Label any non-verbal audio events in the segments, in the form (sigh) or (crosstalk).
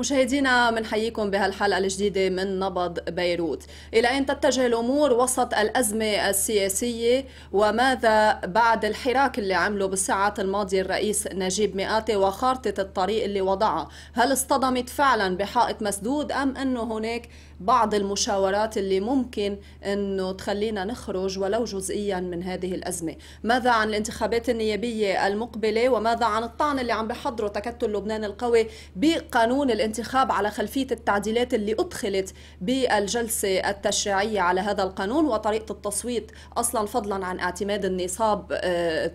مشاهدينا بنحييكم بهالحلقة الجديدة من نبض بيروت إلى أين تتجه الأمور وسط الأزمة السياسية وماذا بعد الحراك اللي عمله بالساعات الماضية الرئيس نجيب مئاتي وخارطة الطريق اللي وضعها هل اصطدمت فعلا بحائط مسدود أم أنه هناك بعض المشاورات اللي ممكن انه تخلينا نخرج ولو جزئيا من هذه الازمه، ماذا عن الانتخابات النيابيه المقبله وماذا عن الطعن اللي عم بحضره تكتل لبنان القوي بقانون الانتخاب على خلفيه التعديلات اللي ادخلت بالجلسه التشريعيه على هذا القانون وطريقه التصويت اصلا فضلا عن اعتماد النصاب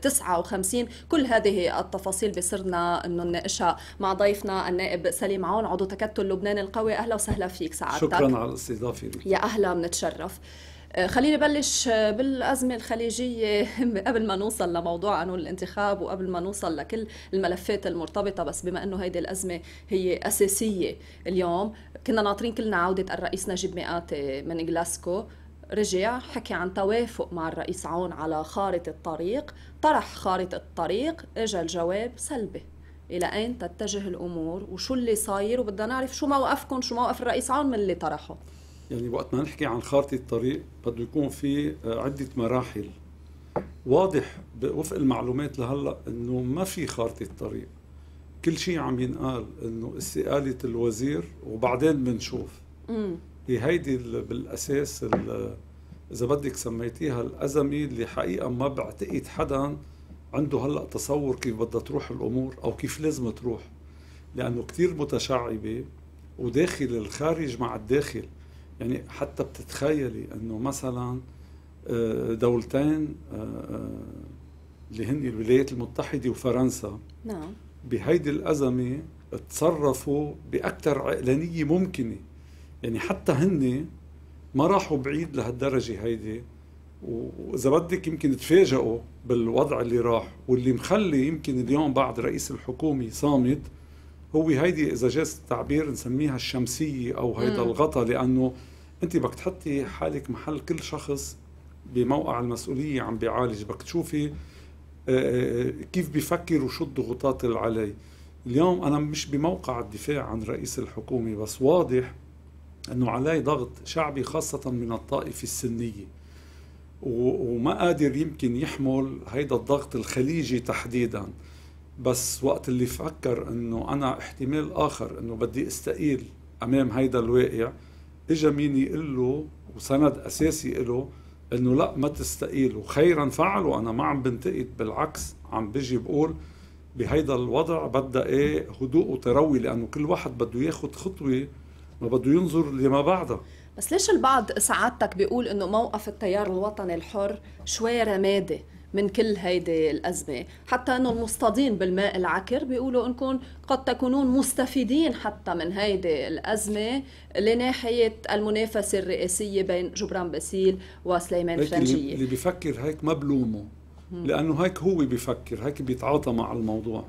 59 آه، كل هذه التفاصيل بصرنا انه نناقشها مع ضيفنا النائب سليم عون عضو تكتل لبنان القوي اهلا وسهلا فيك سعادتك شكرا على الاستضافه يا اهلا بنتشرف آه، خليني بلش آه، بالأزمة الخليجية (laughs) قبل ما نوصل لموضوع قانون الانتخاب وقبل ما نوصل لكل الملفات المرتبطة بس بما أنه هيدي الأزمة هي أساسية اليوم كنا ناطرين كلنا عودة الرئيس نجيب مئاتي آه، من جلاسكو رجع حكي عن توافق مع الرئيس عون على خارطة الطريق طرح خارطة الطريق إجا الجواب سلبي الى اين تتجه الامور وشو اللي صاير وبدنا نعرف شو موقفكم شو موقف الرئيس عون من اللي طرحه يعني وقت ما نحكي عن خارطه الطريق بده يكون في آه، عده مراحل واضح وفق المعلومات لهلا انه ما في خارطه طريق كل شيء عم ينقال انه استقاله الوزير وبعدين بنشوف هي هيدي بالاساس اذا بدك سميتيها الازمه اللي حقيقه ما بعتقد حدا عنده هلا تصور كيف بدها تروح الامور او كيف لازم تروح لانه كثير متشعبه وداخل الخارج مع الداخل يعني حتى بتتخيلي انه مثلا آه، دولتين آه، آه، اللي هن الولايات المتحده وفرنسا نعم بهيدي الازمه تصرفوا باكثر عقلانيه ممكنه يعني حتى هن ما راحوا بعيد لهالدرجه هيدي واذا بدك يمكن تفاجئوا بالوضع اللي راح واللي مخلي يمكن اليوم بعد رئيس الحكومه صامت هو هيدي اذا جاز التعبير نسميها الشمسيه او هيدا الغطا لانه انت بدك تحطي حالك محل كل شخص بموقع المسؤوليه عم بيعالج بدك تشوفي آه، آه، كيف بيفكر وشو الضغوطات اللي عليه اليوم انا مش بموقع الدفاع عن رئيس الحكومه بس واضح انه عليه ضغط شعبي خاصه من الطائفه السنيه وما قادر يمكن يحمل هيدا الضغط الخليجي تحديدا بس وقت اللي فكر انه انا احتمال اخر انه بدي استقيل امام هيدا الواقع اجا مين يقول له وسند اساسي له انه لا ما تستقيل وخيرا فعل وانا ما عم بنتقد بالعكس عم بيجي بقول بهيدا الوضع بدها ايه هدوء وتروي لانه كل واحد بده ياخذ خطوه ما بده ينظر لما بعدها بس ليش البعض سعادتك بيقول انه موقف التيار الوطني الحر شوي رمادي من كل هيدي الأزمة حتى أنه المصطادين بالماء العكر بيقولوا أنكم قد تكونون مستفيدين حتى من هيدي الأزمة لناحية المنافسة الرئاسية بين جبران باسيل وسليمان فرنجية اللي بيفكر هيك ما بلومه لأنه هيك هو بيفكر هيك بيتعاطى مع الموضوع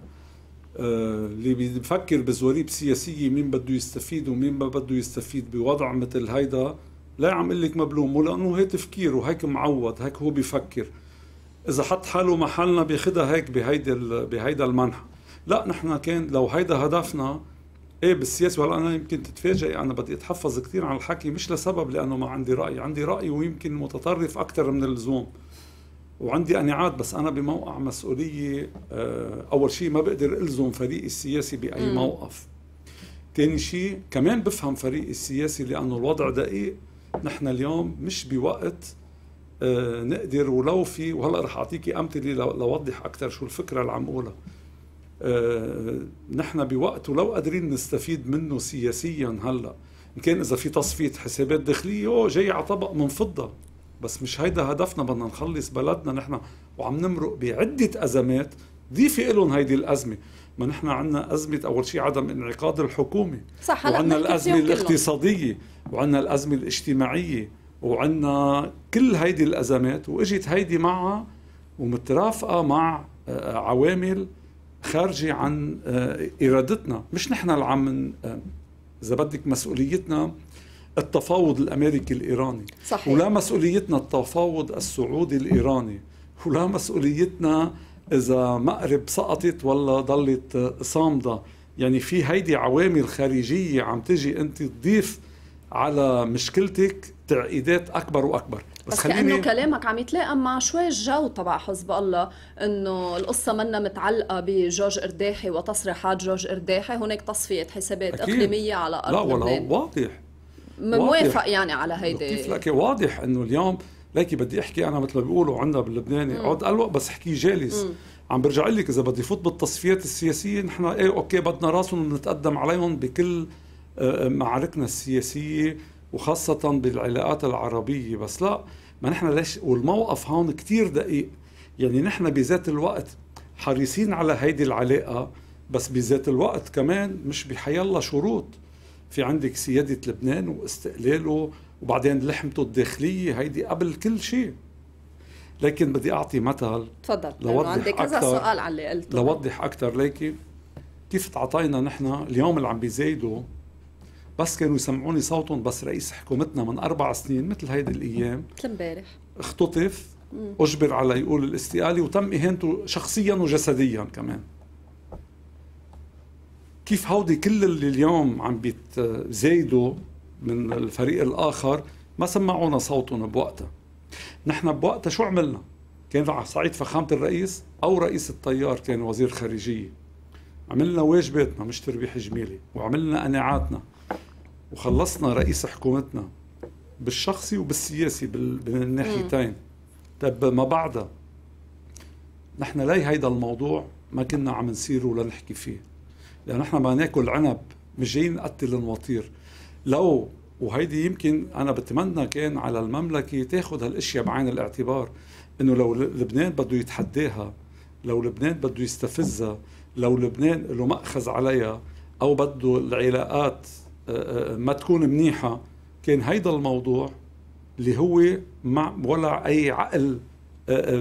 آه، اللي بيفكر بزواريب سياسيه مين بده يستفيد ومين ما بده يستفيد بوضع مثل هيدا لا عم لك مبلوم ولانه هي تفكير وهيك معود هيك هو بيفكر اذا حط حاله محلنا بياخذها هيك بهيدا بهيدا المنحى لا نحن كان لو هيدا هدفنا ايه بالسياسه وهلا انا يمكن تتفاجئي انا بدي اتحفظ كثير عن الحكي مش لسبب لانه ما عندي راي عندي راي ويمكن متطرف اكثر من اللزوم وعندي قناعات بس انا بموقع مسؤوليه آه، اول شيء ما بقدر الزم فريقي السياسي باي موقف ثاني شيء كمان بفهم فريقي السياسي لانه الوضع دقيق نحن اليوم مش بوقت آه نقدر ولو في وهلا رح اعطيكي امثله لوضح اكثر شو الفكره اللي عم اقولها آه نحن بوقت ولو قادرين نستفيد منه سياسيا هلا ان كان اذا في تصفيه حسابات داخليه جاي على طبق من فضه بس مش هيدا هدفنا بدنا نخلص بلدنا نحن وعم نمرق بعدة أزمات ضيفي لهم هيدي الأزمة ما نحن عندنا أزمة أول شيء عدم انعقاد الحكومة صح وعندنا الأزمة الاقتصادية وعندنا الأزمة الاجتماعية وعندنا كل هيدي الأزمات وإجت هيدي معها ومترافقة مع آه، عوامل خارجة عن آه، إرادتنا مش نحن اللي عم آه، إذا بدك مسؤوليتنا التفاوض الامريكي الايراني صحيح. ولا مسؤوليتنا التفاوض السعودي الايراني ولا مسؤوليتنا اذا مأرب سقطت ولا ضلت صامده يعني في هيدي عوامل خارجيه عم تجي انت تضيف على مشكلتك تعقيدات اكبر واكبر بس, بس خليني لانه كلامك عم يتلائم مع شوي الجو تبع حزب الله انه القصه منا متعلقه بجورج ارداحي وتصريحات جورج ارداحي هناك تصفيه حسابات أكيد. اقليميه على ارض لا ولا لبنان. واضح موافق يعني على هيدي كيف لك واضح انه اليوم ليكي بدي احكي انا مثل ما بيقولوا عندنا باللبناني اقعد قلق بس احكي جالس مم. عم برجع لك اذا بدي فوت بالتصفيات السياسيه نحن ايه اوكي بدنا راسهم ونتقدم عليهم بكل آه، آه، معاركنا السياسيه وخاصه بالعلاقات العربيه بس لا ما نحن ليش والموقف هون كتير دقيق يعني نحن بذات الوقت حريصين على هيدي العلاقه بس بذات الوقت كمان مش بحيالله شروط في عندك سيادة لبنان واستقلاله وبعدين لحمته الداخلية هيدي قبل كل شيء لكن بدي أعطي مثل تفضل لوضح عندي كذا سؤال على اللي قلته لوضح أكثر ليكي كيف تعطينا نحن اليوم اللي عم بيزايدوا بس كانوا يسمعوني صوتهم بس رئيس حكومتنا من أربع سنين مثل هيدي الأيام مثل امبارح اختطف أجبر على يقول الاستقالة وتم إهانته شخصيا وجسديا كمان كيف هودي كل اللي اليوم عم بيتزايدوا من الفريق الاخر ما سمعونا صوتهم بوقتها نحن بوقتها شو عملنا كان على صعيد فخامه الرئيس او رئيس التيار كان وزير خارجيه عملنا واجباتنا مش تربيح جميله وعملنا قناعاتنا وخلصنا رئيس حكومتنا بالشخصي وبالسياسي الناحيتين طب ما بعدها نحن ليه هيدا الموضوع ما كنا عم نصيره لنحكي فيه لأنه نحن ما ناكل عنب مش جايين نقتل الوطير لو وهيدي يمكن أنا بتمنى كان على المملكة تاخذ هالأشياء بعين الاعتبار إنه لو لبنان بده يتحداها لو لبنان بده يستفزها لو لبنان له مأخذ عليها أو بده العلاقات آه، آه، ما تكون منيحة كان هيدا الموضوع اللي هو مع ولا أي عقل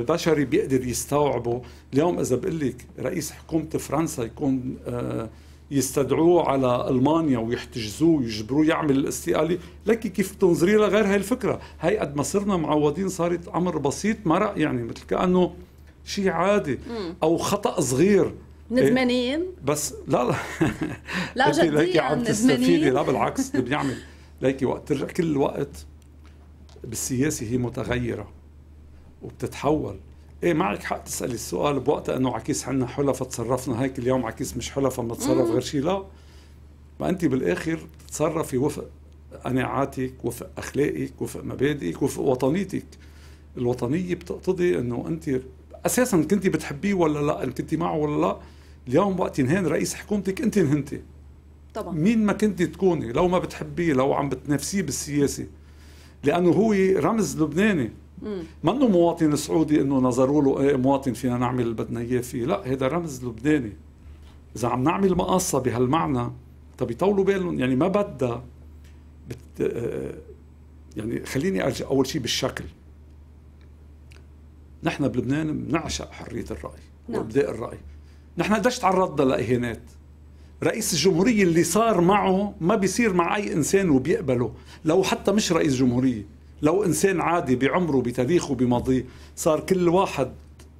بشري بيقدر يستوعبه اليوم اذا بقول لك رئيس حكومه فرنسا يكون آه، يستدعوه على المانيا ويحتجزوه ويجبروه يعمل الاستقاله لك كيف تنظري غير هاي الفكره هي قد ما صرنا معودين صارت امر بسيط مرق يعني مثل كانه شيء عادي او خطا صغير ندمانين إيه، بس لا لا لا جديا ليكي لا بالعكس اللي بيعمل ليكي وقت كل الوقت بالسياسه هي متغيره وبتتحول ايه معك حق تسالي السؤال بوقت انه عكيس عنا حلا فتصرفنا هيك اليوم عكيس مش حلا فما تصرف غير شيء لا ما انت بالاخر بتتصرفي وفق قناعاتك وفق اخلاقك وفق مبادئك وفق وطنيتك الوطنيه بتقتضي انه انت اساسا كنت بتحبيه ولا لا ان كنت معه ولا لا اليوم وقت ينهان رئيس حكومتك انت انهنتي طبعا مين ما كنت تكوني لو ما بتحبيه لو عم بتنافسيه بالسياسه لانه هو رمز لبناني منه مواطن سعودي انه نظروا له ايه مواطن فينا نعمل اللي بدنا اياه فيه لا هذا رمز لبناني اذا عم نعمل مقاصه بهالمعنى طب يطولوا بالهم يعني ما بدها بت... آه، يعني خليني ارجع اول شيء بالشكل نحن بلبنان بنعشق حريه الراي نعم. وابداء الراي نحن قديش تعرضنا لاهانات رئيس الجمهورية اللي صار معه ما بيصير مع أي إنسان وبيقبله لو حتى مش رئيس جمهورية لو انسان عادي بعمره بتاريخه بماضيه صار كل واحد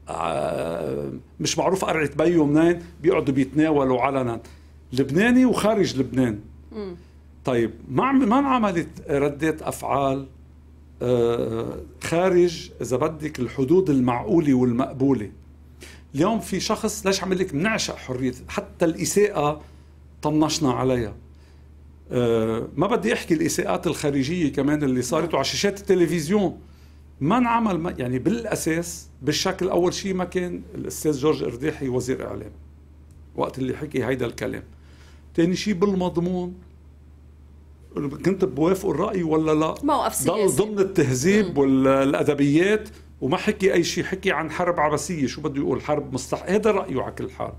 آه، مش معروف قرعه بيو منين بيقعدوا بيتناولوا علنا لبناني وخارج لبنان طيب ما ما انعملت ردات افعال آه، خارج اذا بدك الحدود المعقوله والمقبوله اليوم في شخص ليش عم لك بنعشق حريه حتى الاساءه طنشنا عليها آه، ما بدي احكي الاساءات الخارجيه كمان اللي صارت نعم. وعلى شاشات التلفزيون ما انعمل يعني بالاساس بالشكل اول شيء ما كان الاستاذ جورج ارداحي وزير اعلام وقت اللي حكي هيدا الكلام ثاني شيء بالمضمون كنت بوافق الراي ولا لا موقف سياسي ضل ضمن التهذيب والادبيات وما حكي اي شيء حكي عن حرب عباسيه شو بده يقول حرب مستحق هذا رايه على كل حال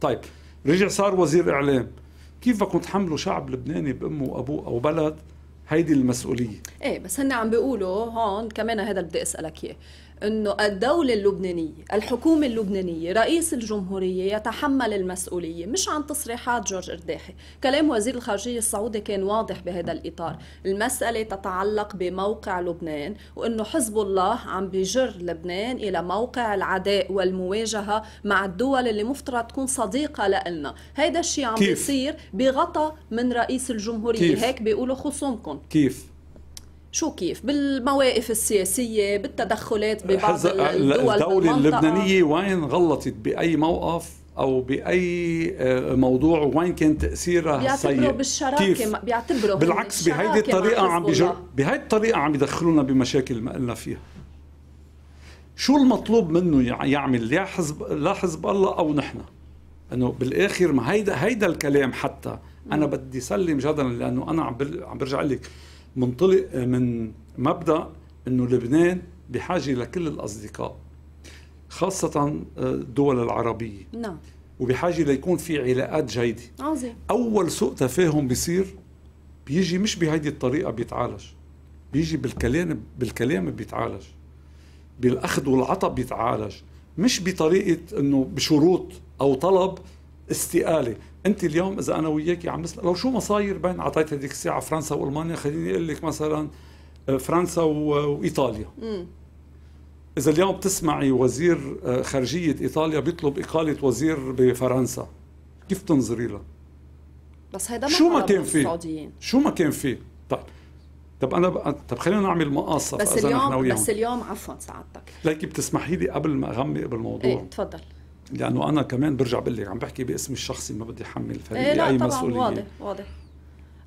طيب رجع صار وزير اعلام كيف بدكم تحملوا شعب لبناني بامه وابوه او بلد هيدي المسؤوليه ايه بس هن عم بيقولوا هون كمان هذا بدي اسالك اياه انه الدولة اللبنانية، الحكومة اللبنانية، رئيس الجمهورية يتحمل المسؤولية، مش عن تصريحات جورج ارداحي، كلام وزير الخارجية السعودي كان واضح بهذا الإطار، المسألة تتعلق بموقع لبنان وانه حزب الله عم بجر لبنان إلى موقع العداء والمواجهة مع الدول اللي مفترض تكون صديقة لنا، هذا الشيء عم بيصير بغطى من رئيس الجمهورية، كيف؟ هيك بيقولوا خصومكم كيف؟ شو كيف بالمواقف السياسية بالتدخلات ببعض الدول الدولة اللبنانية وين غلطت بأي موقف او باي آه، موضوع وين كان تاثيرها سيء بيعتبروا بالشراكه كيف؟ بيعتبروا بالعكس بهيدي الطريقه عم بيجر... بهيدي الطريقه عم يدخلونا بمشاكل ما قلنا فيها شو المطلوب منه يعمل يا حزب لا حزب الله او نحن انه بالاخر ما هيدا هيدا الكلام حتى انا بدي سلم جدلا لانه انا عم عم برجع لك منطلق من مبدا انه لبنان بحاجه لكل الاصدقاء خاصه آه، الدول العربيه نعم وبحاجه ليكون في علاقات جيده عظيم آه، اول سوء تفاهم بيصير بيجي مش بهيدي الطريقه بيتعالج بيجي بالكلام بالكلام بيتعالج بالاخذ والعطاء بيتعالج مش بطريقه انه بشروط او طلب استقاله انت اليوم اذا انا وياك عم نسال لو شو مصاير بين اعطيت هذيك الساعه فرنسا والمانيا خليني اقول لك مثلا آه، فرنسا وايطاليا مم. اذا اليوم بتسمعي وزير آه، خارجيه ايطاليا بيطلب اقاله وزير بفرنسا كيف تنظري له بس هيدا شو ما كان في شو ما كان في طيب طب انا بقى طب خلينا نعمل مقاصه بس اليوم بس اليوم عفوا سعادتك لكن بتسمحي لي قبل ما اغمق بالموضوع ايه تفضل لانه انا كمان برجع بقول لك عم بحكي باسمي الشخصي ما بدي احمل فريقي ايه اي طبعاً مسؤوليه واضح واضح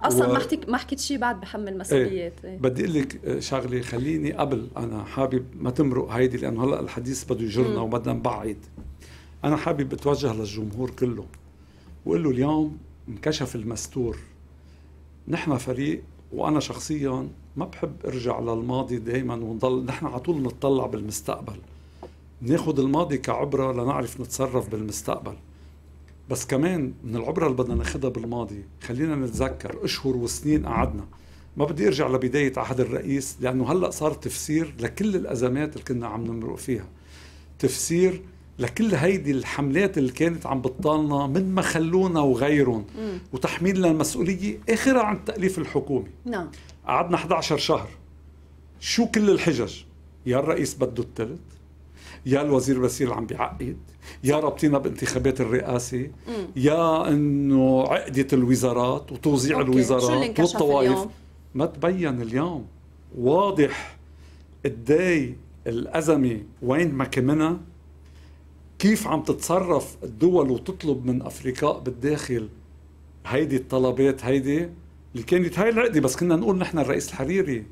اصلا و... ما حكيت ما حكيت شيء بعد بحمل إيه، مسؤوليات ايه. ايه. بدي اقول لك آه، شغله خليني قبل انا حابب ما تمرق هيدي لانه هلا الحديث بده يجرنا وبدنا نبعد انا حابب اتوجه للجمهور كله وقول له اليوم انكشف المستور نحن فريق وانا شخصيا ما بحب ارجع للماضي دائما ونضل نحن على طول نتطلع بالمستقبل ناخد الماضي كعبرة لنعرف نتصرف بالمستقبل بس كمان من العبرة اللي بدنا ناخدها بالماضي خلينا نتذكر أشهر وسنين قعدنا ما بدي ارجع لبداية عهد الرئيس لأنه هلأ صار تفسير لكل الأزمات اللي كنا عم نمرق فيها تفسير لكل هيدي الحملات اللي كانت عم بتطالنا من ما خلونا وغيرهم وتحميلنا المسؤولية آخرها عن التأليف الحكومي نعم قعدنا 11 شهر شو كل الحجج يا الرئيس بده الثلث يا الوزير بسير عم بيعقد يا رابطينا بانتخابات الرئاسة يا انه عقدة الوزارات وتوزيع أوكي. الوزارات والطوائف ما تبين اليوم واضح قدي الأزمة وين ما كمنا كيف عم تتصرف الدول وتطلب من أفريقاء بالداخل هيدي الطلبات هيدي اللي كانت هاي العقدة بس كنا نقول نحن الرئيس الحريري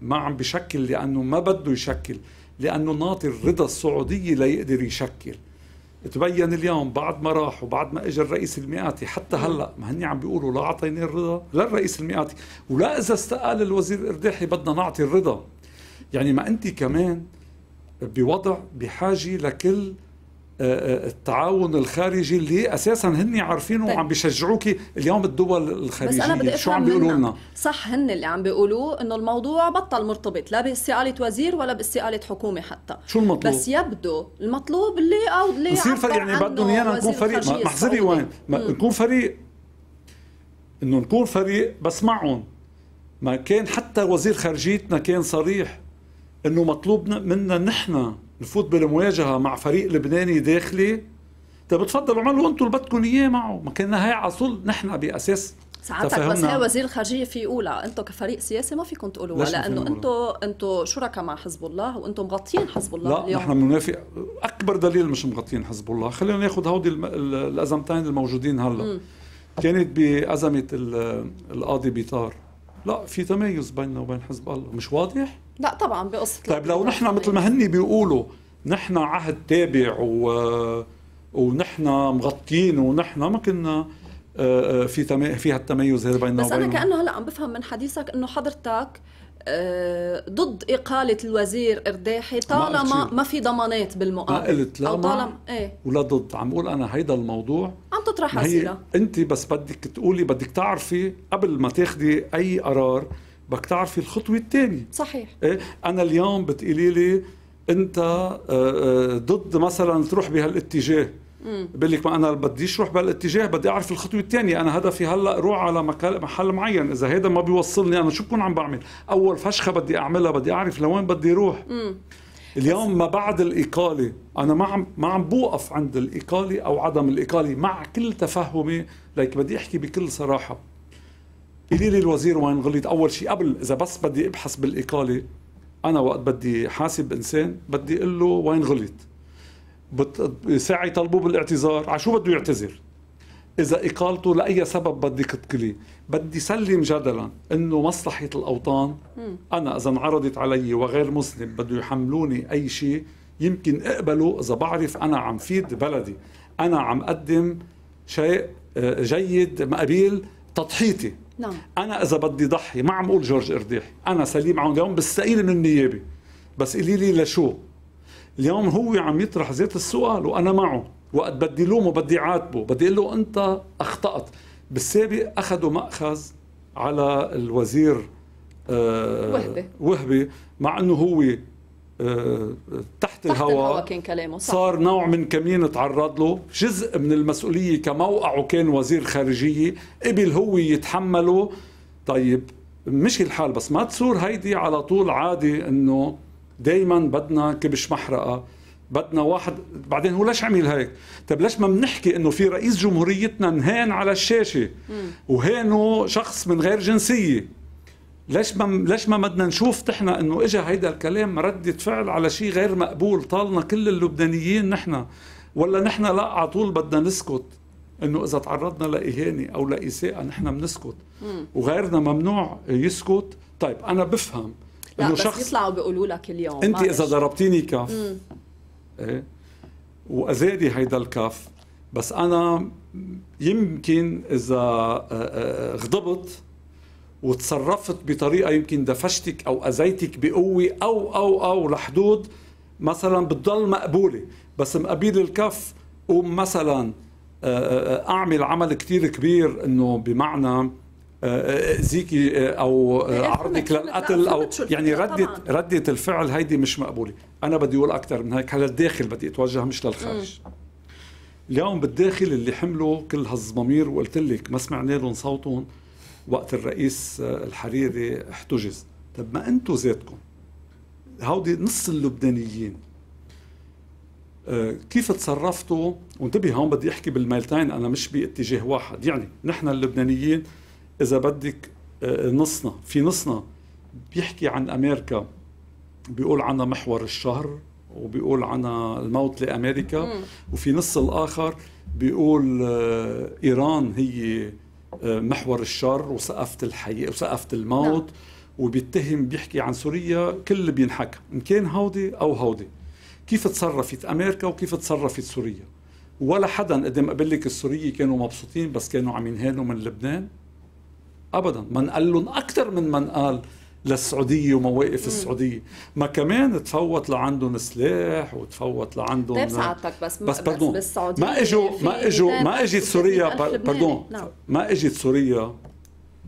ما عم بشكل لأنه ما بده يشكل لأنه ناطر رضا السعودية ليقدر يشكل تبين اليوم بعد ما راح وبعد ما اجى الرئيس المئاتي حتى هلا ما هني عم بيقولوا لا اعطيني الرضا للرئيس المئاتي ولا اذا استقال الوزير الارداحي بدنا نعطي الرضا يعني ما انت كمان بوضع بحاجه لكل التعاون الخارجي اللي اساسا هن عارفينه طيب. وعم بيشجعوك اليوم الدول الخارجيه بس أنا بدي شو عم بيقولوا لنا صح هن اللي عم بيقولوه انه الموضوع بطل مرتبط لا باستقاله وزير ولا باستقاله حكومه حتى شو المطلوب بس يبدو المطلوب اللي او اللي نصير فريق يعني بدهم ايانا نكون فريق محزري وين نكون فريق انه نكون فريق بس معهم ما كان حتى وزير خارجيتنا كان صريح انه مطلوب منا نحن نفوت بالمواجهه مع فريق لبناني داخلي طيب تفضلوا اعملوا انتم اللي بدكم اياه معه ما كنا هي على نحن باساس ساعتك بس هي وزير الخارجيه في يقولها انتم كفريق سياسي ما فيكم تقولوها لانه انتم انتم شركاء مع حزب الله وانتم مغطيين حزب الله لا اليوم. نحن بننافق اكبر دليل مش مغطيين حزب الله خلينا ناخذ هودي الازمتين الموجودين هلا كانت بازمه القاضي بيطار لا في تمايز بيننا وبين حزب الله مش واضح لا طبعا بقصه طيب لو نحن مثل ما هن بيقولوا نحن عهد تابع و ونحن مغطيين ونحن ما كنا آه، آه، في تمي... في هالتميز هذا بيننا بس انا كانه هلا عم بفهم من حديثك انه حضرتك آه، ضد إقالة الوزير إرداحي طالما ما في ضمانات بالمقابل ما قلت لا أو طالما إيه؟ ولا ضد عم بقول أنا هيدا الموضوع عم تطرح أسئلة أنت بس بدك تقولي بدك تعرفي قبل ما تاخدي أي قرار بدك تعرفي الخطوة الثانية صحيح إيه؟ أنا اليوم بتقولي لي أنت آه، آه، ضد مثلا تروح بهالاتجاه بقول لك ما انا بديش روح بهالاتجاه بدي اعرف الخطوه الثانيه انا هدفي هلا روح على مكان محل معين اذا هذا ما بيوصلني انا شو بكون عم بعمل اول فشخه بدي اعملها بدي اعرف لوين بدي روح اليوم ما بعد الاقاله انا ما عم ما عم بوقف عند الاقاله او عدم الاقاله مع كل تفهمي لك بدي احكي بكل صراحه قولي لي الوزير وين غلط اول شيء قبل اذا بس بدي ابحث بالاقاله انا وقت بدي حاسب انسان بدي اقول له وين غلط ساعة يطلبوه بالاعتذار على شو بده يعتذر إذا إقالته لأي سبب بدك تقليه بدي سلم جدلا أنه مصلحة الأوطان أنا إذا انعرضت علي وغير مسلم بده يحملوني أي شيء يمكن أقبله إذا بعرف أنا عم فيد بلدي أنا عم أقدم شيء آه، جيد مقابل تضحيتي نعم. أنا إذا بدي ضحي ما عم أقول جورج إرداحي أنا سليم عون اليوم بستقيل من النيابة بس قولي لي لشو اليوم هو عم يطرح ذات السؤال وانا معه وقت بدي لومه بدي عاتبه بدي اقول له انت اخطات بالسابق اخذوا ماخذ على الوزير آه وهبي وهبي مع انه هو آه تحت, تحت الهواء كان كلامه صح. صار نوع من كمين تعرض له جزء من المسؤوليه كموقعه كان وزير خارجيه قبل هو يتحمله طيب مش الحال بس ما تصور هيدي على طول عادي انه دائما بدنا كبش محرقه بدنا واحد بعدين هو ليش عمل هيك طب ليش ما بنحكي انه في رئيس جمهوريتنا نهان على الشاشه وهانه شخص من غير جنسيه ليش ما ليش ما بدنا نشوف نحن انه اجى هيدا الكلام ردة فعل على شيء غير مقبول طالنا كل اللبنانيين نحن ولا نحن لا على طول بدنا نسكت انه اذا تعرضنا لاهانه او لاساءه نحن بنسكت وغيرنا ممنوع يسكت طيب انا بفهم لا بس شخص بيطلعوا بيقولوا لك اليوم انت اذا ضربتيني كف ايه واذادي هيدا الكف بس انا يمكن اذا آه، آه، غضبت وتصرفت بطريقه يمكن دفشتك او اذيتك بقوه او او او لحدود مثلا بتضل مقبوله بس مقابيل الكف قوم مثلا آه، اعمل عمل كتير كبير انه بمعنى اذيكي آه، او آه، عرضك للقتل او يعني رده رده الفعل هيدي مش مقبوله انا بدي اقول اكثر من هيك هلا الداخل بدي اتوجه مش للخارج اليوم بالداخل اللي حملوا كل هالضمامير وقلت لك ما سمعنا لهم صوتهم وقت الرئيس آه، الحريري احتجز طب ما انتم ذاتكم هودي نص اللبنانيين كيف تصرفتوا وانتبه هون بدي احكي بالميلتين انا مش باتجاه واحد يعني نحن اللبنانيين اذا بدك آه، نصنا في نصنا بيحكي عن امريكا بيقول عنها محور الشهر وبيقول عنها الموت لامريكا مم. وفي نص الاخر بيقول آه، ايران هي آه، محور الشر وسقفه الحياه وسقفه الموت نعم. وبيتهم بيحكي عن سوريا كل اللي بينحكى ان كان هودي او هودي كيف تصرفت امريكا وكيف تصرفت سوريا ولا حدا قدام قبل لك السورية كانوا مبسوطين بس كانوا عم ينهانوا من لبنان ابدا من قال لهم اكثر من من قال للسعوديه ومواقف السعوديه ما كمان تفوت لعندهم سلاح وتفوت لعندهم طيب سعادتك بس بس بردون بالسعوديه ما اجوا ما اجوا ما اجت سوريا بردون نعم. ما اجت سوريا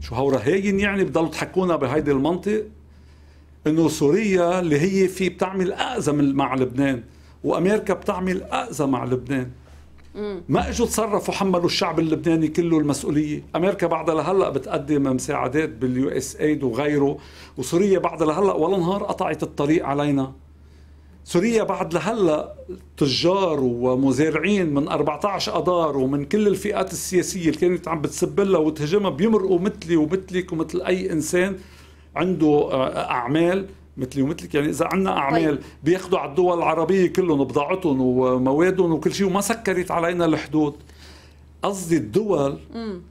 شو هورا هاين يعني بضلوا تحكونا بهيدي المنطق انه سوريا اللي هي في بتعمل اذى مع لبنان وامريكا بتعمل اذى مع لبنان ما اجوا تصرفوا حملوا الشعب اللبناني كله المسؤوليه، امريكا بعدها لهلا بتقدم مساعدات باليو اس ايد وغيره، وسوريا بعدها لهلا ولا نهار قطعت الطريق علينا. سوريا بعد لهلا تجار ومزارعين من 14 اذار ومن كل الفئات السياسيه اللي كانت عم بتسب لها وتهجمها بيمرقوا مثلي ومثلك ومثل اي انسان عنده آه، آه، اعمال مثلي ومثلك يعني اذا عندنا اعمال طيب. بياخذوا على الدول العربيه كلهم بضاعتهم وموادهم وكل شيء وما سكرت علينا الحدود قصدي الدول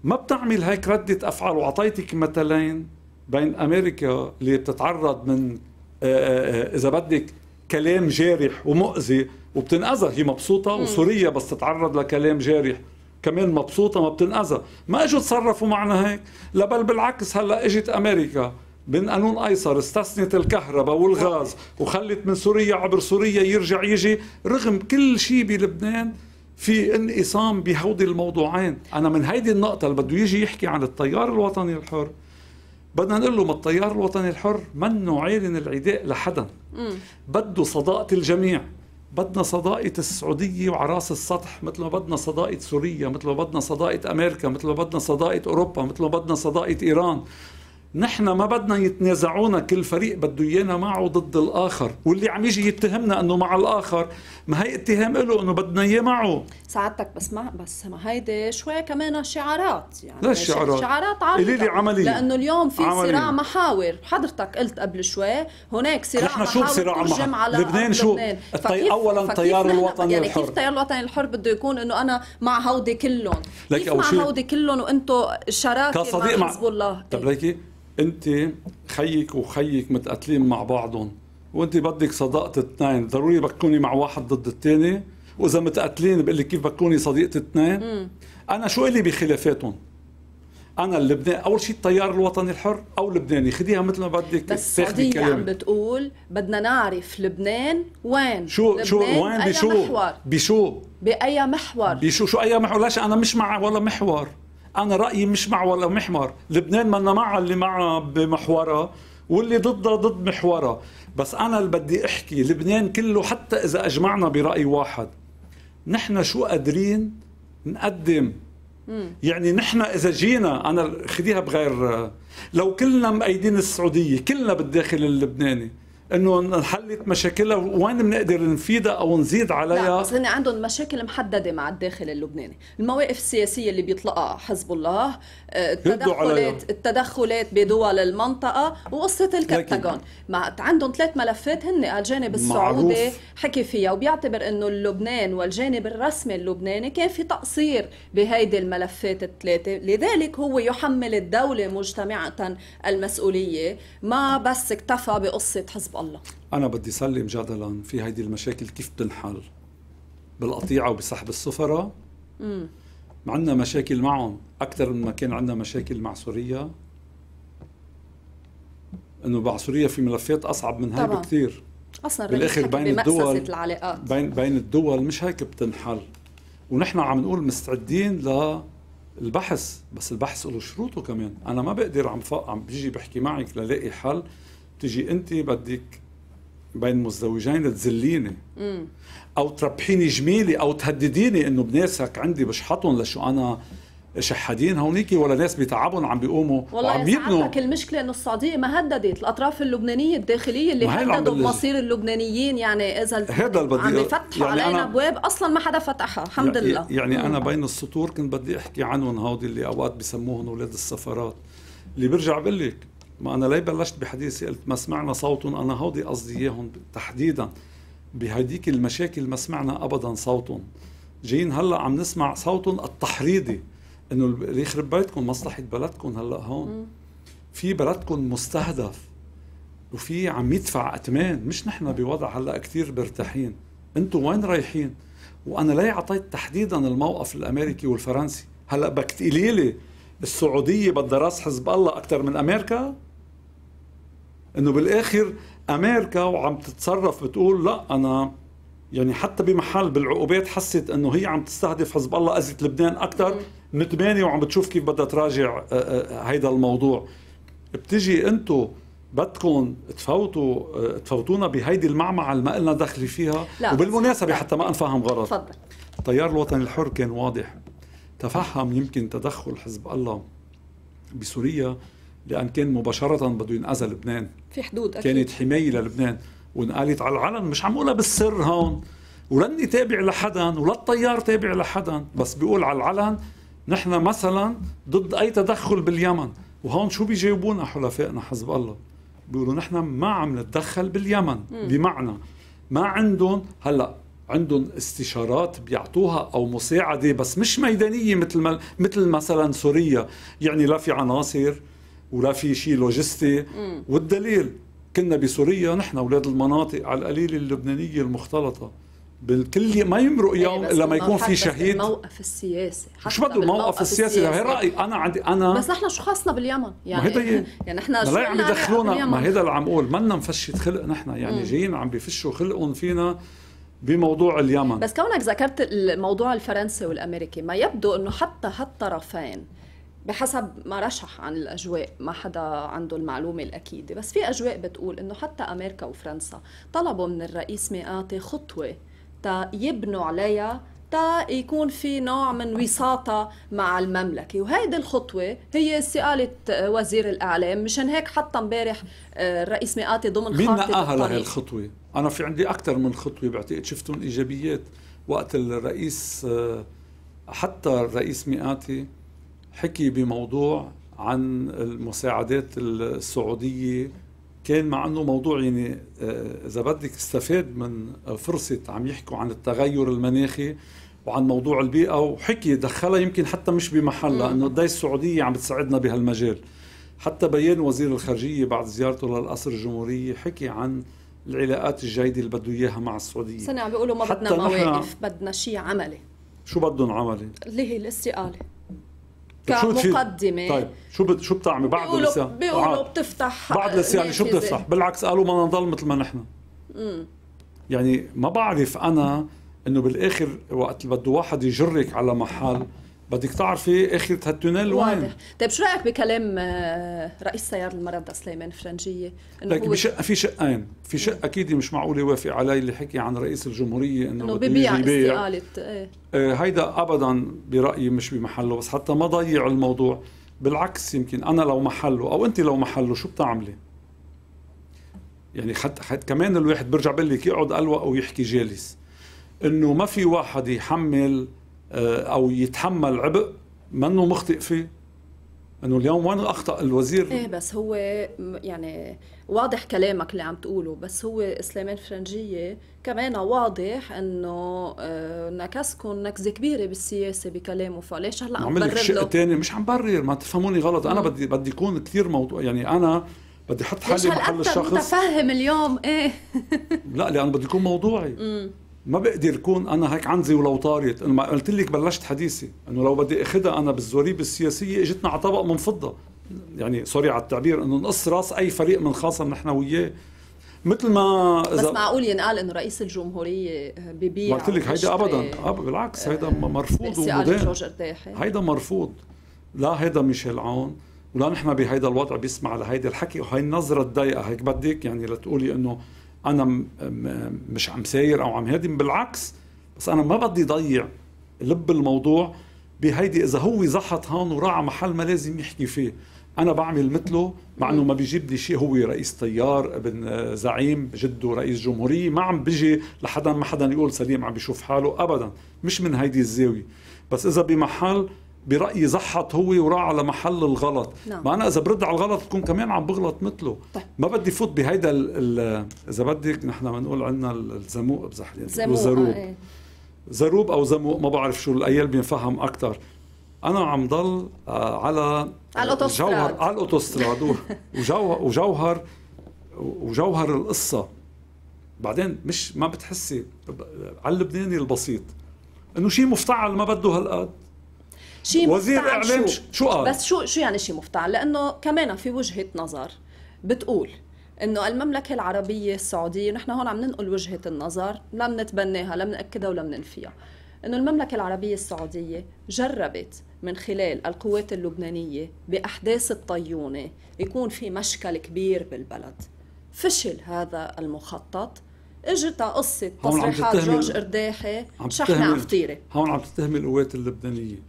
ما بتعمل هيك ردة افعال واعطيتك مثلين بين امريكا اللي بتتعرض من آه، آه، آه، اذا بدك كلام جارح ومؤذي وبتنأذى هي مبسوطة مم. وسوريا بس تتعرض لكلام جارح كمان مبسوطة ما بتنأذى ما اجوا تصرفوا معنا هيك لا بل بالعكس هلا اجت امريكا من قانون ايسر استثنت الكهرباء والغاز وخلت من سوريا عبر سوريا يرجع يجي رغم كل شيء بلبنان في انقسام بهودي الموضوعين انا من هيدي النقطه اللي بده يجي يحكي عن التيار الوطني الحر بدنا نقول له ما التيار الوطني الحر منه عالن العداء لحدا بده صداقه الجميع بدنا صداقة السعودية وعراس السطح مثل ما بدنا صداقة سوريا مثل ما بدنا صداقة أمريكا مثل ما بدنا صداقة أوروبا مثل ما بدنا صداقة إيران نحن ما بدنا يتنازعونا كل فريق بده ايانا معه ضد الاخر واللي عم يجي يتهمنا انه مع الاخر ما هي اتهام له انه بدنا اياه معه سعادتك بس ما بس ما هيدي شوي كمان شعارات يعني ليش شعارات؟ شعارات شعارات عريضه عمليه لانه اليوم في عملية. صراع محاور حضرتك قلت قبل شوي هناك صراع نحن شو بصراع محاور على لبنان شو لبنان. الطي... اولا التيار الوطني يعني الحر كيف التيار الوطني الحر بده يكون انه انا مع هودي كلهم كيف مع هودي كلهم وانتم شراكه مع حزب الله طيب ليكي انت خيك وخيك متقاتلين مع بعضهم وانت بدك صداقه اثنين ضروري بتكوني مع واحد ضد الثاني واذا متقاتلين بقول لك كيف بدك تكوني صديقه اثنين انا شو الي بخلافاتهم انا اللبناني اول شيء التيار الوطني الحر او لبناني خديها مثل ما بدك بس السعوديه عم بتقول بدنا نعرف لبنان وين شو لبنان شو وين بشو محور. بشو باي محور بشو شو اي محور ليش انا مش مع ولا محور انا رايي مش مع ولا محمر لبنان منا مع اللي معها بمحورها واللي ضدها ضد محورها بس انا اللي بدي احكي لبنان كله حتى اذا اجمعنا براي واحد نحن شو قادرين نقدم يعني نحن اذا جينا انا خديها بغير لو كلنا مأيدين السعوديه كلنا بالداخل اللبناني انه انحلت مشاكلها وين بنقدر نفيدها او نزيد عليها لا بس هن عندهم مشاكل محدده مع الداخل اللبناني، المواقف السياسيه اللي بيطلقها حزب الله، آه، التدخلات التدخلات بدول المنطقه وقصه الكبتاغون، مع عندهم ثلاث ملفات هن على الجانب السعودي معروف. حكي فيها وبيعتبر انه لبنان والجانب الرسمي اللبناني كان في تقصير بهيدي الملفات الثلاثه، لذلك هو يحمل الدوله مجتمعه المسؤوليه ما بس اكتفى بقصه حزب الله أنا بدي سلم جدلا في هيدي المشاكل كيف بتنحل بالقطيعة وبسحب السفراء عندنا مشاكل معهم أكثر من ما كان عندنا مشاكل مع سوريا انه مع سوريا في ملفات اصعب من هاي بكثير اصلا بالاخر بين الدول العلاقات بين بين الدول مش هيك بتنحل ونحن عم نقول مستعدين للبحث بس البحث له شروطه كمان انا ما بقدر عم فق عم بيجي بحكي معك للاقي حل تجي انت بدك بين مزدوجين تذليني او تربحيني جميلي او تهدديني انه بناسك عندي بشحطهم لشو انا شحادين هونيكي ولا ناس بتعبهم عم بيقوموا والله وعم يبنوا المشكله انه السعوديه ما هددت الاطراف اللبنانيه الداخليه اللي هددوا مصير اللبنانيين يعني اذا هذا اللي بدي عم بفتحوا يعني علينا ابواب اصلا ما حدا فتحها الحمد يعني لله يعني مم. انا بين السطور كنت بدي احكي عنهم هودي اللي اوقات بسموهم اولاد السفارات اللي برجع بقول لك ما أنا ليه بلشت بحديثي قلت ما سمعنا صوت أنا هودي قصدي إياهم تحديدا بهديك المشاكل ما سمعنا أبدا صوت جايين هلا عم نسمع صوت التحريضي انه يخرب بيتكم مصلحه بلدكم هلا هون في بلدكم مستهدف وفي عم يدفع اثمان مش نحن بوضع هلا كثير مرتاحين انتم وين رايحين وانا ليه اعطيت تحديدا الموقف الامريكي والفرنسي هلا بدك لي السعوديه بدها راس حزب الله اكثر من امريكا انه بالاخر امريكا وعم تتصرف بتقول لا انا يعني حتى بمحل بالعقوبات حست انه هي عم تستهدف حزب الله اذت لبنان اكثر من ثمانيه وعم بتشوف كيف بدها تراجع آه، آه، آه، هيدا الموضوع بتجي انتو بدكم تفوتوا تفوتونا بهيدي المعمعة اللي ما لنا دخل فيها لا وبالمناسبة حتى ما انفهم غلط تفضل التيار الوطني الحر كان واضح تفهم يمكن تدخل حزب الله بسوريا لان كان مباشره بده ينأذى لبنان في حدود أكيد. كانت حمايه للبنان وانقالت على العلن مش عم اقولها بالسر هون اني تابع لحدا ولا الطيار تابع لحدا بس بيقول على العلن نحن مثلا ضد اي تدخل باليمن وهون شو بيجاوبونا حلفائنا حزب الله بيقولوا نحن ما عم نتدخل باليمن م. بمعنى ما عندهم هلا عندهم استشارات بيعطوها او مساعده بس مش ميدانيه مثل ما مثل مثلا سوريا يعني لا في عناصر ولا في شيء لوجستي والدليل كنا بسوريا نحن اولاد المناطق على القليله اللبنانيه المختلطه بالكل ما يمرق إيه، يوم الا ما يكون في شهيد الموقف السياسي حتى شو بده الموقف السياسي هي رايي انا عندي انا بس نحن شو خاصنا باليمن يعني ما هيدا (laughs) يعني نحن شو عم يدخلونا يعني ما هيدا اللي عم اقول منا مفشت خلق نحن يعني جايين عم بفشوا خلقهم فينا بموضوع اليمن بس كونك ذكرت الموضوع الفرنسي والامريكي ما يبدو انه حتى هالطرفين بحسب ما رشح عن الاجواء ما حدا عنده المعلومه الاكيده بس في اجواء بتقول انه حتى امريكا وفرنسا طلبوا من الرئيس مئاتي خطوه تا يبنوا عليها تا يكون في نوع من وساطة مع المملكة وهيدي الخطوة هي استقالة وزير الإعلام مشان هيك حتى امبارح آه، الرئيس مئاتي ضمن مين نقاها لهي الخطوة؟ أنا في عندي أكثر من خطوة بعتقد شفتهم إيجابيات وقت الرئيس آه، حتى الرئيس مئاتي حكي بموضوع عن المساعدات السعودية كان مع انه موضوع يعني آه، اذا بدك استفاد من فرصه عم يحكوا عن التغير المناخي وعن موضوع البيئه وحكي دخلها يمكن حتى مش بمحلها انه داي السعوديه عم بتساعدنا بهالمجال حتى بيان وزير الخارجيه بعد زيارته للقصر الجمهوريه حكي عن العلاقات الجيده اللي بده اياها مع السعوديه سنة عم بيقولوا ما بدنا مواقف بدنا شيء عملي شو بدهم عملي؟ اللي هي الاستقاله كمقدمه طيب شو بت... شو بتعمل بعد لسه... بيقولوا بتفتح بعد لسه يعني شو بتفتح بالعكس قالوا ما نضل مثل ما نحن يعني ما بعرف انا انه بالاخر وقت بده واحد يجرك على محل بدك تعرفي اخره هالتونيل وين طيب شو رايك بكلام آه، رئيس سياره المرضى سليمان فرنجيه انه هو بشق في شقين في شق اكيد مش معقول يوافق علي اللي حكي عن رئيس الجمهوريه انه إنه ببيع استقاله ايه آه، هيدا ابدا برايي مش بمحله بس حتى ما ضيع الموضوع بالعكس يمكن انا لو محله او انت لو محله شو بتعملي؟ يعني حتى حت كمان الواحد برجع بقول لك يقعد الوق ويحكي جالس انه ما في واحد يحمل آه، او يتحمل عبء منه مخطئ فيه انه اليوم وين اخطا الوزير ايه بس هو يعني واضح كلامك اللي عم تقوله بس هو اسلامين فرنجيه كمان واضح انه آه، نكسكم نكزه كبيره بالسياسه بكلامه فليش هلا عم برر شيء ثاني مش عم برر ما تفهموني غلط انا بدي بدي يكون كثير موضوع يعني انا بدي احط حالي محل الشخص متفهم اليوم ايه لا لانه بدي يكون موضوعي ما بقدر كون انا هيك عندي ولو طارت انا قلت لك بلشت حديثي انه لو بدي اخذها انا بالزوريب السياسيه اجتنا على طبق من فضه يعني سوري على التعبير انه نقص راس اي فريق من خاصه نحن وياه مثل ما بس معقول ينقال انه رئيس الجمهوريه ببيع قلت لك هيدا ابدا بالعكس هيدا آه، مرفوض ومدان هيدا مرفوض لا هيدا ميشيل عون ولا نحن بهيدا الوضع بيسمع لهيدا الحكي وهي النظره الضيقه هيك بدك يعني لتقولي انه انا مش عم ساير او عم هادم بالعكس بس انا ما بدي ضيع لب الموضوع بهيدي اذا هو زحط هون وراعى محل ما لازم يحكي فيه انا بعمل مثله مع انه ما بيجيب لي شيء هو رئيس تيار ابن زعيم جده رئيس جمهوريه ما عم بيجي لحدا ما حدا يقول سليم عم بيشوف حاله ابدا مش من هيدي الزاويه بس اذا بمحل برايي زحط هو وراح على محل الغلط نعم. انا اذا برد على الغلط بكون كمان عم بغلط مثله طيب. ما بدي فوت بهيدا الـ الـ اذا بدك نحن بنقول عندنا الزموق بزحلية يعني زموق زروب آه إيه. زروب او زموق ما بعرف شو الايال بينفهم اكثر انا عم ضل آه، على على الاوتوستراد جوهر على الاوتوستراد (laughs) وجوهر وجوهر وجوهر القصه بعدين مش ما بتحسي على اللبناني البسيط انه شيء مفتعل ما بده هالقد شيء وزير اعلام شو, شو قال؟ بس شو شو يعني شيء مفتعل؟ لانه كمان في وجهه نظر بتقول انه المملكه العربيه السعوديه نحن هون عم ننقل وجهه النظر لا بنتبناها لا بناكدها ولا بننفيها انه المملكه العربيه السعوديه جربت من خلال القوات اللبنانيه باحداث الطيونه يكون في مشكل كبير بالبلد فشل هذا المخطط اجت قصه تصريحات جورج ارداحي شحنه عفطيره هون عم تتهم القوات اللبنانيه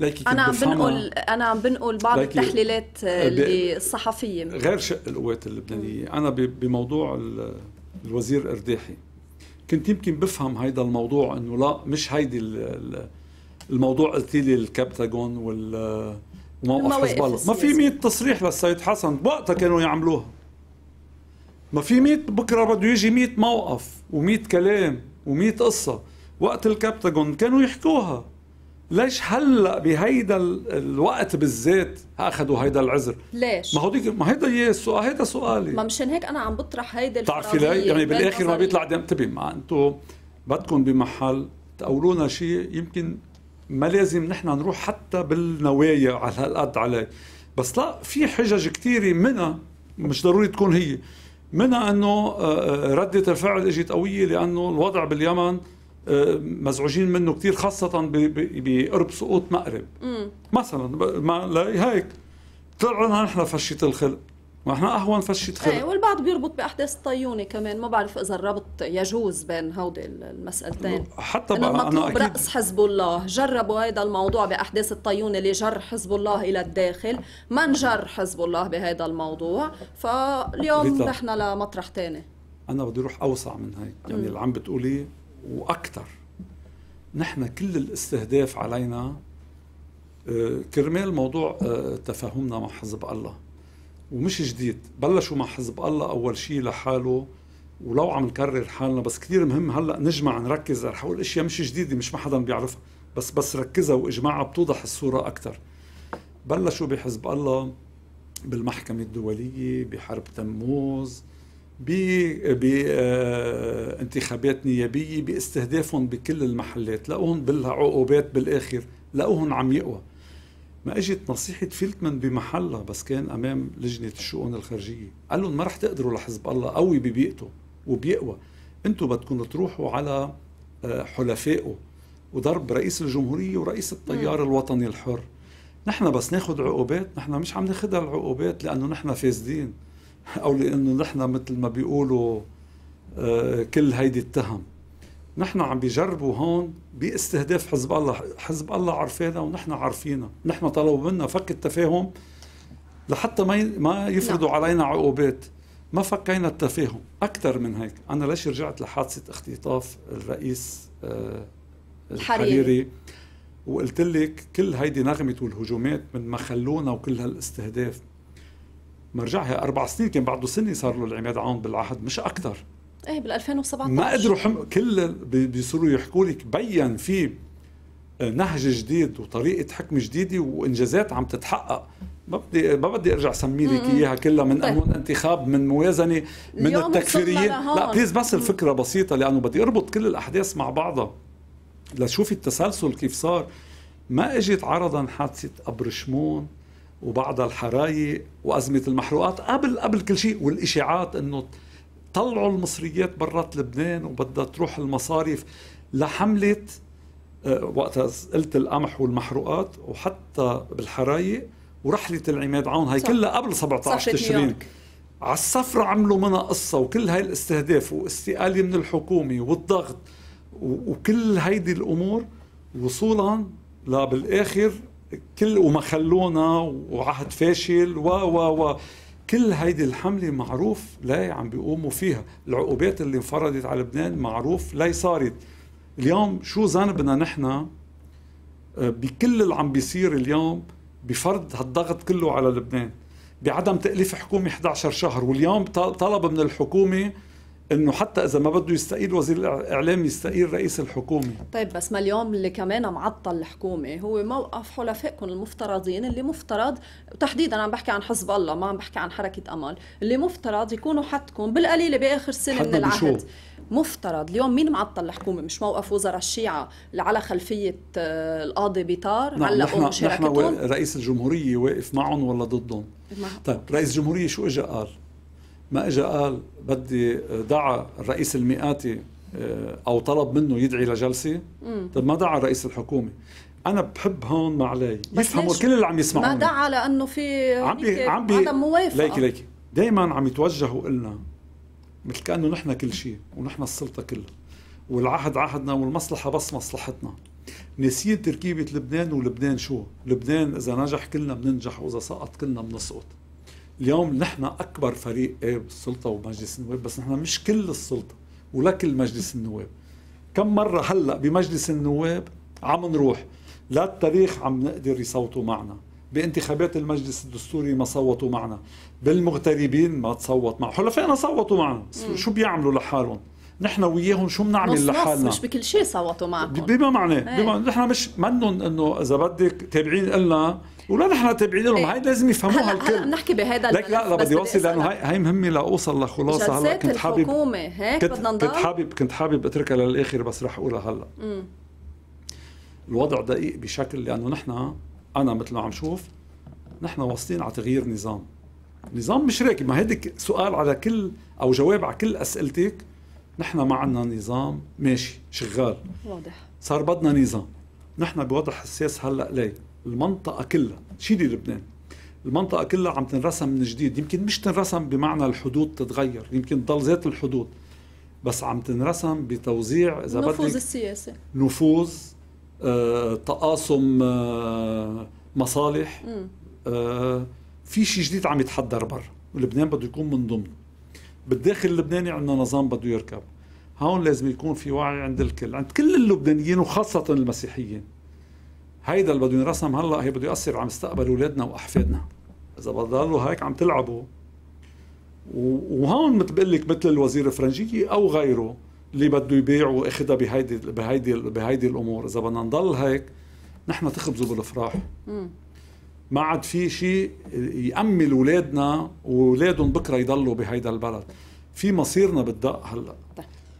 ليكي انا عم بنقل انا عم بنقل بعض التحليلات اللي آه، الصحفيه غير شق القوات اللبنانيه انا بموضوع الوزير ارداحي كنت يمكن بفهم هيدا الموضوع انه لا مش هيدي الموضوع قلت لي الكابتاجون وال وموقف حزب الله ما في 100 تصريح للسيد حسن وقتها كانوا يعملوها ما في 100 بكره بده يجي 100 موقف و100 كلام و100 قصه وقت الكابتاجون كانوا يحكوها ليش هلا بهيدا الوقت بالذات اخذوا هيدا العذر؟ ليش؟ ما هو ديك ما هيدا هي السؤال هيدا سؤالي ما مشان هيك انا عم بطرح هيدا بتعرفي لي؟ يعني بالاخر ما بيطلع انتبه طيب، ما انتم بدكم بمحل تقولونا شيء يمكن ما لازم نحن نروح حتى بالنوايا على هالقد عليه بس لا في حجج كثيره منها مش ضروري تكون هي منها انه آه، آه، رده الفعل اجت قويه لانه الوضع باليمن آه، مزعوجين منه كثير خاصة بقرب سقوط مأرب مم. مثلا ما هيك طلعنا نحن فشية الخلق ونحن اهون فشة خلق ايه والبعض بيربط باحداث الطيونه كمان ما بعرف اذا الربط يجوز بين هودي المسالتين حتى بقى أنا أكيد رأس حزب الله جربوا هذا الموضوع باحداث الطيونه اللي جر حزب الله الى الداخل ما نجر حزب الله بهذا الموضوع فاليوم نحن لمطرح ثاني انا بدي اروح اوسع من هيك يعني اللي عم بتقوليه واكثر نحن كل الاستهداف علينا آه، كرمال موضوع آه، تفاهمنا مع حزب الله ومش جديد بلشوا مع حزب الله اول شيء لحاله ولو عم نكرر حالنا بس كثير مهم هلا نجمع نركز رح اقول اشياء مش جديده مش ما حدا بيعرفها بس بس ركزها واجمعها بتوضح الصوره اكثر بلشوا بحزب الله بالمحكمه الدوليه بحرب تموز بانتخابات آه، نيابيه باستهدافهم بكل المحلات لقوهم بالعقوبات بالاخر لقوهم عم يقوى ما اجت نصيحه فيلتمان بمحلها بس كان امام لجنه الشؤون الخارجيه قال لهم ما رح تقدروا لحزب الله قوي ببيئته وبيقوى انتم بدكم تروحوا على آه، حلفائه وضرب رئيس الجمهوريه ورئيس التيار الوطني الحر نحن بس ناخذ عقوبات نحن مش عم ناخذها العقوبات لانه نحن فاسدين او لانه نحن مثل ما بيقولوا آه، كل هيدي التهم نحن عم بيجربوا هون باستهداف حزب الله حزب الله عرفانا ونحن عارفينه نحن طلبوا منا فك التفاهم لحتى ما ما يفرضوا لا. علينا عقوبات ما فكينا التفاهم اكثر من هيك انا ليش رجعت لحادثه اختطاف الرئيس آه، الحريري وقلت لك كل هيدي نغمه والهجومات من ما خلونا وكل هالاستهداف مرجعها اربع سنين كان بعده سنه صار له العماد عون بالعهد مش اكثر ايه بال 2017 ما قدروا حم... كل بيصيروا يحكوا لك بين في آه، نهج جديد وطريقه حكم جديده وانجازات عم تتحقق ما بدي ما بدي ارجع اسمي لك اياها كلها من قانون طيب. انتخاب من موازنه من التكفيريين لا بليز بس الفكره بسيطه لانه بدي اربط كل الاحداث مع بعضها لشوف التسلسل كيف صار ما اجت عرضا حادثه ابرشمون وبعض الحرايق وأزمة المحروقات قبل قبل كل شيء والإشاعات إنه طلعوا المصريات برات لبنان وبدها تروح المصاريف لحملة آه، وقتها قلت القمح والمحروقات وحتى بالحرايق ورحلة العماد عون هي كلها قبل 17 تشرين على السفرة عملوا منها قصة وكل هاي الاستهداف واستقالة من الحكومة والضغط وكل هيدي الأمور وصولا لا بالآخر كل وما خلونا وعهد فاشل و و و كل هيدي الحملة معروف لا عم بيقوموا فيها العقوبات اللي انفرضت على لبنان معروف لا صارت اليوم شو ذنبنا نحن آه، بكل اللي عم بيصير اليوم بفرض هالضغط كله على لبنان بعدم تأليف حكومة 11 شهر واليوم طلب من الحكومة انه حتى اذا ما بده يستقيل وزير الاعلام يستقيل رئيس الحكومه طيب بس ما اليوم اللي كمان معطل الحكومه هو موقف حلفائكم المفترضين اللي مفترض تحديدا عم بحكي عن حزب الله ما عم بحكي عن حركه امل اللي مفترض يكونوا حدكم بالقليله باخر سنه من العهد بشو. مفترض اليوم مين معطل الحكومه مش موقف وزراء الشيعه اللي على خلفيه آه، القاضي بيطار نعم علقوا نحن, نحن رئيس الجمهوريه واقف معهم ولا ضدهم طيب رئيس الجمهوريه شو إجا قال ما اجى قال بدي دعا الرئيس المئاتي آه، او طلب منه يدعي لجلسه طب ما دعا رئيس الحكومه انا بحب هون مع لي يفهموا كل اللي عم يسمعوا ما دعا لانه في عم بي عم بي عدم موافقه ليكي ليكي دائما عم يتوجهوا النا مثل كانه نحن كل شيء ونحن السلطه كلها والعهد عهدنا والمصلحه بس مصلحتنا نسيت تركيبه لبنان ولبنان شو لبنان اذا نجح كلنا بننجح واذا سقط كلنا بنسقط اليوم نحن اكبر فريق ايه بالسلطه ومجلس النواب بس نحن مش كل السلطه ولا كل مجلس النواب كم مره هلا بمجلس النواب عم نروح لا التاريخ عم نقدر يصوتوا معنا بانتخابات المجلس الدستوري ما صوتوا معنا بالمغتربين ما تصوت مع حلفائنا صوتوا معنا شو بيعملوا لحالهم نحن وياهم شو بنعمل لحالنا مش بكل شيء صوتوا معكم بما معناه إيه. بما نحن مش منهم انه اذا بدك تابعين لنا ولا احنا تابعين لهم إيه. هاي لازم يفهموها الكل هلا بنحكي بهذا لك لا لا بدي اوصل لانه هاي هاي مهمه لاوصل لخلاصه هلا كنت حابب الحكومه هيك بدنا كنت حابب كنت حابب اتركها للاخر بس رح اقولها هلا الوضع دقيق بشكل لانه نحن انا مثل ما عم شوف نحن واصلين على تغيير نظام نظام مش راكب ما هيدك سؤال على كل او جواب على كل اسئلتك نحن ما عندنا نظام ماشي شغال واضح صار بدنا نظام نحن بوضع حساس هلا ليه المنطقة كلها شيلي لبنان المنطقة كلها عم تنرسم من جديد يمكن مش تنرسم بمعنى الحدود تتغير يمكن تضل ذات الحدود بس عم تنرسم بتوزيع اذا بدك نفوذ السياسي نفوذ آه، تقاسم آه، مصالح آه، في شيء جديد عم يتحضر برا ولبنان بده يكون من ضمنه بالداخل اللبناني عندنا نظام بده يركب هون لازم يكون في وعي عند الكل عند كل اللبنانيين وخاصة المسيحيين هيدا اللي بده ينرسم هلا هي بده ياثر على مستقبل اولادنا واحفادنا اذا بضلوا هيك عم تلعبوا وهون مثل بقول لك مثل الوزير الفرنجي او غيره اللي بده يبيع واخذها بهيدي بهيدي بهيدي الامور اذا بدنا نضل هيك نحن تخبزوا بالافراح ما عاد في شيء يامل اولادنا واولادهم بكره يضلوا بهيدا البلد في مصيرنا بالدق هلا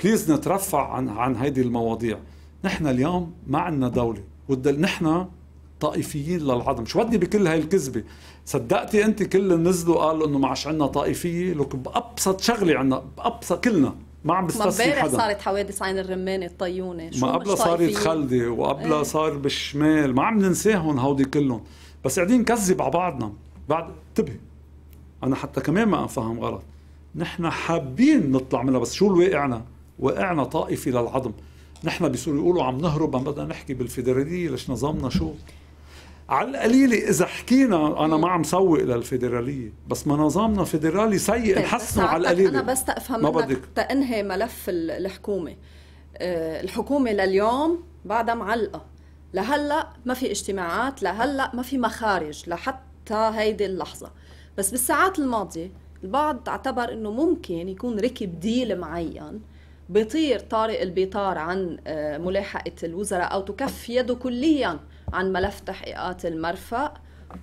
بليز طيب. نترفع عن عن هيدي المواضيع نحن اليوم ما عندنا دوله والدل... نحن طائفيين للعظم شو بدي بكل هاي الكذبة صدقتي أنت كل اللي نزلوا قالوا أنه ما عش عنا طائفية لك بأبسط شغلة عنا بأبسط كلنا ما عم بستسلم حدا صارت حوادث عين الرمانة الطيونة شو ما قبلها صارت خلدة وقبلها ايه. صار بالشمال ما عم ننساهم هودي كلهم بس قاعدين نكذب على بعضنا بعد انتبه أنا حتى كمان ما أفهم غلط نحن حابين نطلع منها بس شو الواقعنا؟ واقعنا طائفي للعظم نحن بسوريا يقولوا عم نهرب ما بدنا نحكي بالفيدرالية ليش نظامنا شو على القليلة إذا حكينا أنا ما عم سوق للفيدرالية بس ما نظامنا فيدرالي سيء طيب، نحسنه على القليلة أنا بس تفهم ما بدك تنهي ملف الحكومة آه، الحكومة لليوم بعدها معلقة لهلا ما في اجتماعات لهلا ما في مخارج لحتى هيدي اللحظة بس بالساعات الماضية البعض اعتبر انه ممكن يكون ركب ديل معين بيطير طارق البيطار عن آه، ملاحقة الوزراء أو تكف يده كليا عن ملف تحقيقات المرفأ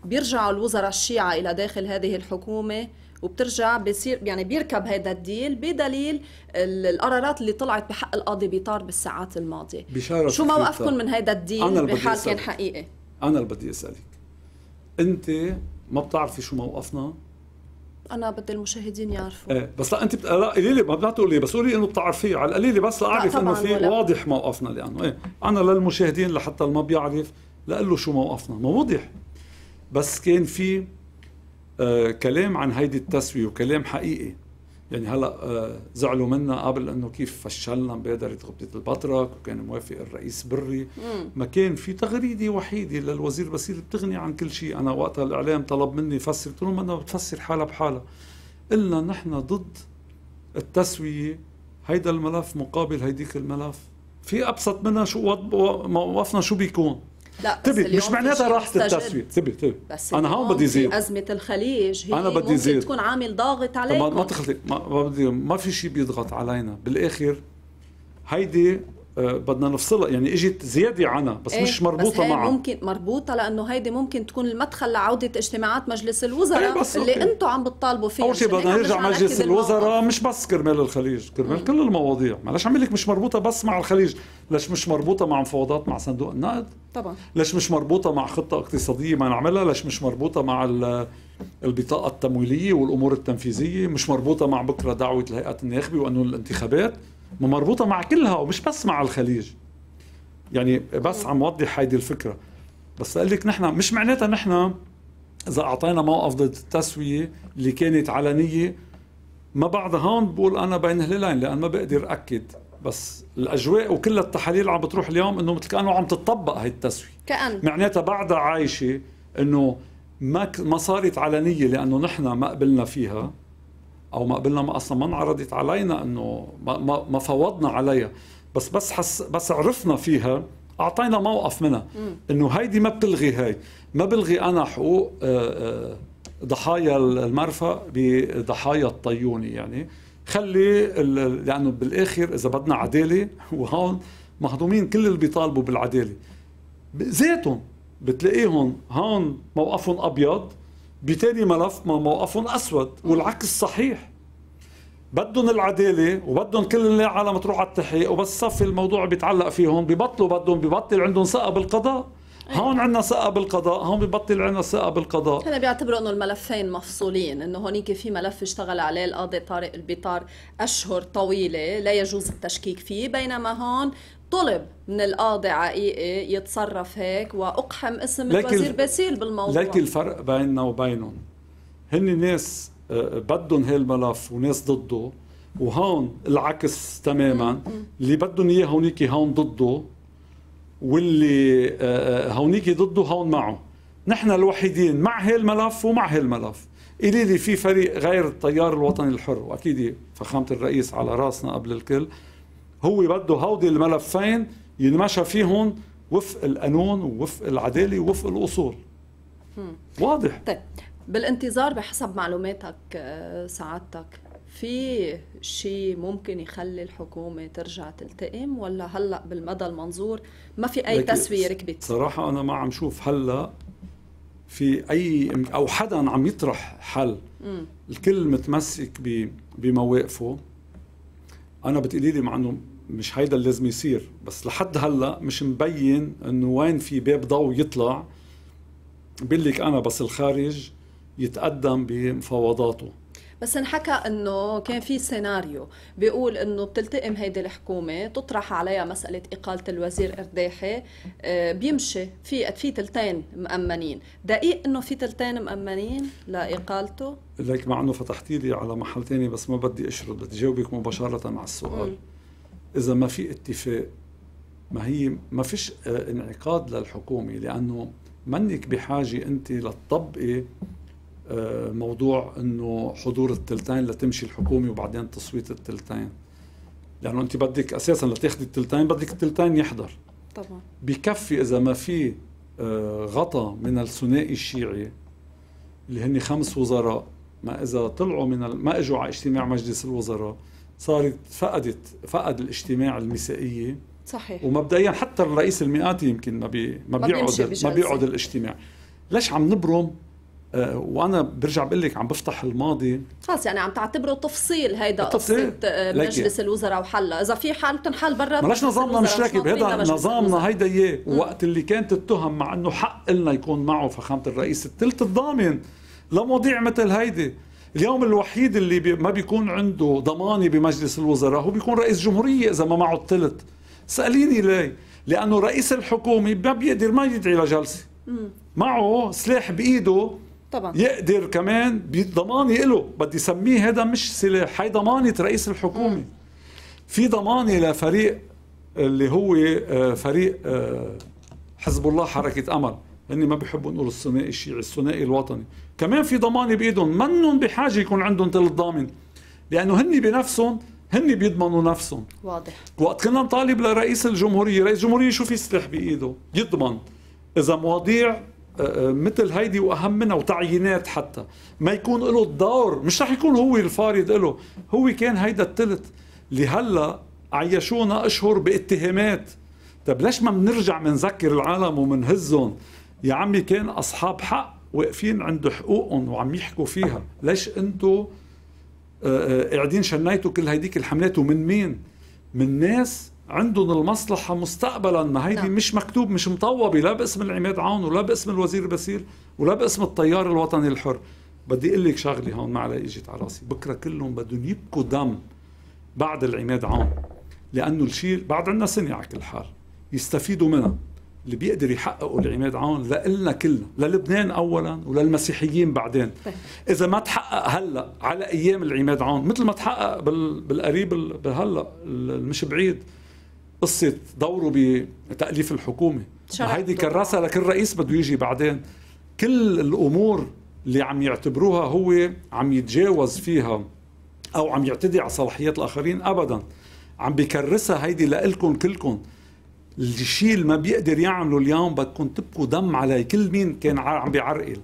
بيرجع الوزراء الشيعة إلى داخل هذه الحكومة وبترجع بيصير يعني بيركب هذا الديل بدليل القرارات اللي طلعت بحق القاضي بيطار بالساعات الماضيه بشارة شو موقفكم من هذا الديل بحال كان حقيقي انا اللي بدي اسالك انت ما بتعرفي شو موقفنا انا بدي المشاهدين يعرفوا ايه بس لا انت بت... لا قولي لي ما بتقولي بس قولي انه بتعرفيه على القليله بس لاعرف انه في ولا. واضح موقفنا لانه ايه انا للمشاهدين لحتى اللي ما بيعرف لاقول له شو موقفنا ما وضح بس كان في آه كلام عن هيدي التسوية وكلام حقيقي يعني هلا آه، زعلوا منا قبل انه كيف فشلنا مبادره غبطه البطرك وكان موافق الرئيس بري ما كان في تغريده وحيده للوزير بصير بتغني عن كل شيء انا وقتها الاعلام طلب مني فسر قلت لهم انا بتفسر حالها بحالها قلنا نحن ضد التسويه هيدا الملف مقابل هيديك الملف في ابسط منها شو موقفنا شو بيكون لا تبي مش معناتها راحت التسويق تبي تبي بس انا هون بدي زيد ازمه الخليج هي انا بدي زيد تكون عامل ضاغط عليكم ما تخلي ما بدي ما في شيء بيضغط علينا بالاخر هيدي آه، بدنا نفصلها يعني اجت زياده عنها بس ايه مش مربوطه بس معها ممكن مربوطه لانه هيدي ممكن تكون المدخل لعوده اجتماعات مجلس الوزراء ايه بس اللي انتم عم بتطالبوا فيها اول شيء بدنا نرجع مجلس الوزراء مش بس كرمال الخليج كرمال كل المواضيع معلش عم لك مش مربوطه بس مع الخليج ليش مش مربوطه مع مفاوضات مع صندوق النقد طبعا ليش مش مربوطه مع خطه اقتصاديه ما نعملها ليش مش مربوطه مع البطاقه التمويليه والامور التنفيذيه مش مربوطه مع بكره دعوه الهيئات الناخبه وقانون الانتخابات مربوطه مع كلها ومش بس مع الخليج يعني بس عم وضح هيدي الفكره بس اقول لك نحن مش معناتها نحن اذا اعطينا موقف ضد التسويه اللي كانت علنيه ما بعدها هون بقول انا بين هلالين لان ما بقدر اكد بس الاجواء وكل التحاليل عم بتروح اليوم انه مثل كانه عم تتطبق هي التسويه كأن معناتها بعدها عايشه انه ما ما صارت علنيه لانه نحن ما قبلنا فيها او ما قبلنا ما اصلا ما انعرضت علينا انه ما, ما, ما فوضنا عليها بس بس حس بس عرفنا فيها اعطينا موقف منها انه هيدي ما بتلغي هي ما بلغي انا حقوق آه، آه، ضحايا المرفأ بضحايا الطيوني يعني خلي لانه بالاخر اذا بدنا عداله (laughs) وهون مهضومين كل اللي بيطالبوا بالعداله ذاتهم بتلاقيهم هون موقفهم ابيض بتاني ملف ما موقفهم اسود والعكس صحيح بدهم العداله وبدهم كل العالم تروح على التحقيق وبس صفي الموضوع بيتعلق فيهم ببطلوا بدهم ببطل عندهم ثقه بالقضاء أيوة. هون عندنا ثقه بالقضاء هون ببطل عندنا ثقه بالقضاء هلا بيعتبروا انه الملفين مفصولين انه هونيك في ملف اشتغل عليه القاضي طارق البيطار اشهر طويله لا يجوز التشكيك فيه بينما هون طلب من القاضي عقيقي يتصرف هيك واقحم اسم الوزير باسيل بالموضوع لكن الفرق بيننا وبينهم هن ناس آه، بدهم هالملف وناس ضده وهون العكس تماما اللي بدهم اياه هونيك هون ضده واللي آه، آه، هونيك ضده هون معه نحن الوحيدين مع هالملف ومع هالملف قولي لي في فريق غير التيار الوطني الحر واكيد فخامه الرئيس على راسنا قبل الكل هو بده هودي الملفين ينمشى فيهم وفق القانون ووفق العداله ووفق الاصول واضح طيب بالانتظار بحسب معلوماتك آه، سعادتك في شيء ممكن يخلي الحكومه ترجع تلتئم ولا هلا بالمدى المنظور ما في اي تسويه ركبت صراحه انا ما عم شوف هلا في اي او حدا عم يطرح حل م. الكل متمسك بمواقفه انا بتقولي لي مع انه مش هيدا اللي لازم يصير بس لحد هلا مش مبين انه وين في باب ضوء يطلع بقول انا بس الخارج يتقدم بمفاوضاته بس انحكى انه كان في سيناريو بيقول انه بتلتئم هيدي الحكومه تطرح عليها مساله اقاله الوزير ارداحي آه، بيمشي في في تلتين مأمنين دقيق انه في تلتين مأمنين لاقالته لك مع انه فتحتي لي على محل ثاني بس ما بدي اشرد بدي جاوبك مباشره على السؤال م. اذا ما في اتفاق ما هي ما فيش آه، انعقاد للحكومه لانه منك بحاجه انت لتطبقي آه، موضوع انه حضور الثلثين لتمشي الحكومه وبعدين تصويت الثلثين لانه انت بدك اساسا لتاخذي الثلثين بدك الثلثين يحضر طبعا بكفي اذا ما في آه، غطى من الثنائي الشيعي اللي هن خمس وزراء ما اذا طلعوا من ما اجوا على اجتماع مجلس الوزراء صارت فقدت فقد الاجتماع المسائيه صحيح ومبدئيا حتى الرئيس المئاتي يمكن ما بي ما بيقعد ما بيقعد الاجتماع ليش عم نبرم آه، وانا برجع بقول لك عم بفتح الماضي خلص يعني عم تعتبره تفصيل هيدا قصه آه، مجلس الوزراء وحلها اذا في حال بتنحل برا ملاش نظامنا مش راكب هيدا نظامنا هيدا اياه وقت اللي كانت التهم مع انه حق لنا يكون معه فخامه الرئيس الثلث الضامن لمواضيع مثل هيدي اليوم الوحيد اللي بي ما بيكون عنده ضمانه بمجلس الوزراء هو بيكون رئيس جمهوريه اذا ما معه الثلث ساليني ليه لانه رئيس الحكومه ما بيقدر ما يدعي لجلسه معه سلاح بايده طبعا يقدر كمان بضماني له بدي سميه هذا مش سلاح هي ضمانة رئيس الحكومة في ضمانة لفريق اللي هو آه، فريق آه، حزب الله حركة أمل هن ما بيحبوا نقول الثنائي الشيعي الثنائي الوطني كمان في ضمانة بإيدهم منهم بحاجة يكون عندهم تل الضامن لأنه هن بنفسهم هن بيضمنوا نفسهم واضح وقت كنا نطالب لرئيس الجمهورية رئيس الجمهورية شو في سلاح بإيده يضمن إذا مواضيع مثل هيدي واهم منها وتعيينات حتى ما يكون له الدور مش رح يكون هو الفارض له هو كان هيدا التلت اللي هلا عيشونا اشهر باتهامات طب ليش ما بنرجع بنذكر العالم وبنهزهم يا عمي كان اصحاب حق واقفين عند حقوقهم وعم يحكوا فيها ليش انتو آه، آه، قاعدين شنيتوا كل هيديك الحملات ومن مين من ناس عندهم المصلحة مستقبلا ما هيدي نعم. مش مكتوب مش مطوبة لا باسم العماد عون ولا باسم الوزير بسيل ولا باسم التيار الوطني الحر بدي اقول لك شغله هون ما علي اجت على راسي بكره كلهم بدهم يبكوا دم بعد العماد عون لانه الشيء بعد عندنا سنه على كل حال يستفيدوا منها اللي بيقدر يحققوا العماد عون لنا كلنا للبنان اولا وللمسيحيين بعدين طيب. اذا ما تحقق هلا على ايام العماد عون مثل ما تحقق بالقريب هلا مش بعيد قصه دوره بتاليف الحكومه هيدي كراسها لكل رئيس بده يجي بعدين كل الامور اللي عم يعتبروها هو عم يتجاوز فيها او عم يعتدي على صلاحيات الاخرين ابدا عم بكرسها هيدي لإلكم كلكم الشيء اللي ما بيقدر يعمله اليوم بدكم تبكوا دم على كل مين كان عم بيعرقل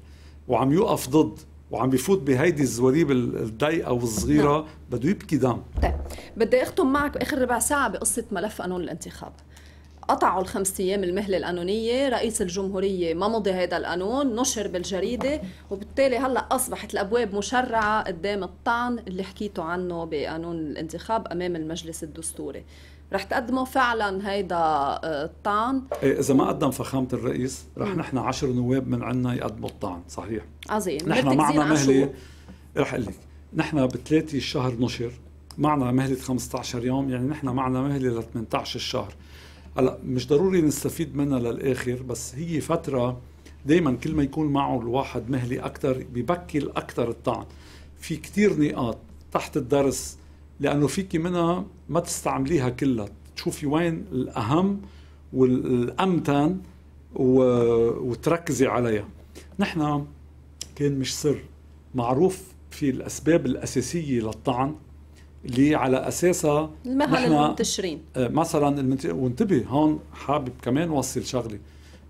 وعم يوقف ضد وعم بفوت بهيدي الزواليب الضيقه والصغيره نعم. بده يبكي دم طيب بدي اختم معك باخر ربع ساعه بقصه ملف قانون الانتخاب قطعوا الخمس ايام المهله القانونيه، رئيس الجمهوريه ما مضي هذا القانون، نشر بالجريده وبالتالي هلا اصبحت الابواب مشرعه قدام الطعن اللي حكيتوا عنه بقانون الانتخاب امام المجلس الدستوري. رح تقدموا فعلا هيدا الطعن آه، إيه، اذا ما قدم فخامه الرئيس رح نحن عشر نواب من عنا يقدموا الطعن صحيح عظيم نحن معنا مهله رح اقول لك نحن بثلاثه الشهر نشر معنا مهله 15 يوم يعني نحن معنا مهله ل 18 الشهر هلا مش ضروري نستفيد منها للاخر بس هي فتره دائما كل ما يكون معه الواحد مهله اكثر ببكل اكثر الطعن في كثير نقاط تحت الدرس لانه فيك منها ما تستعمليها كلها تشوفي وين الاهم والامتن و... وتركزي عليها نحن كان مش سر معروف في الاسباب الاساسيه للطعن اللي على اساسها المهل المنتشرين آه، مثلا المنت... وانتبه هون حابب كمان وصل شغله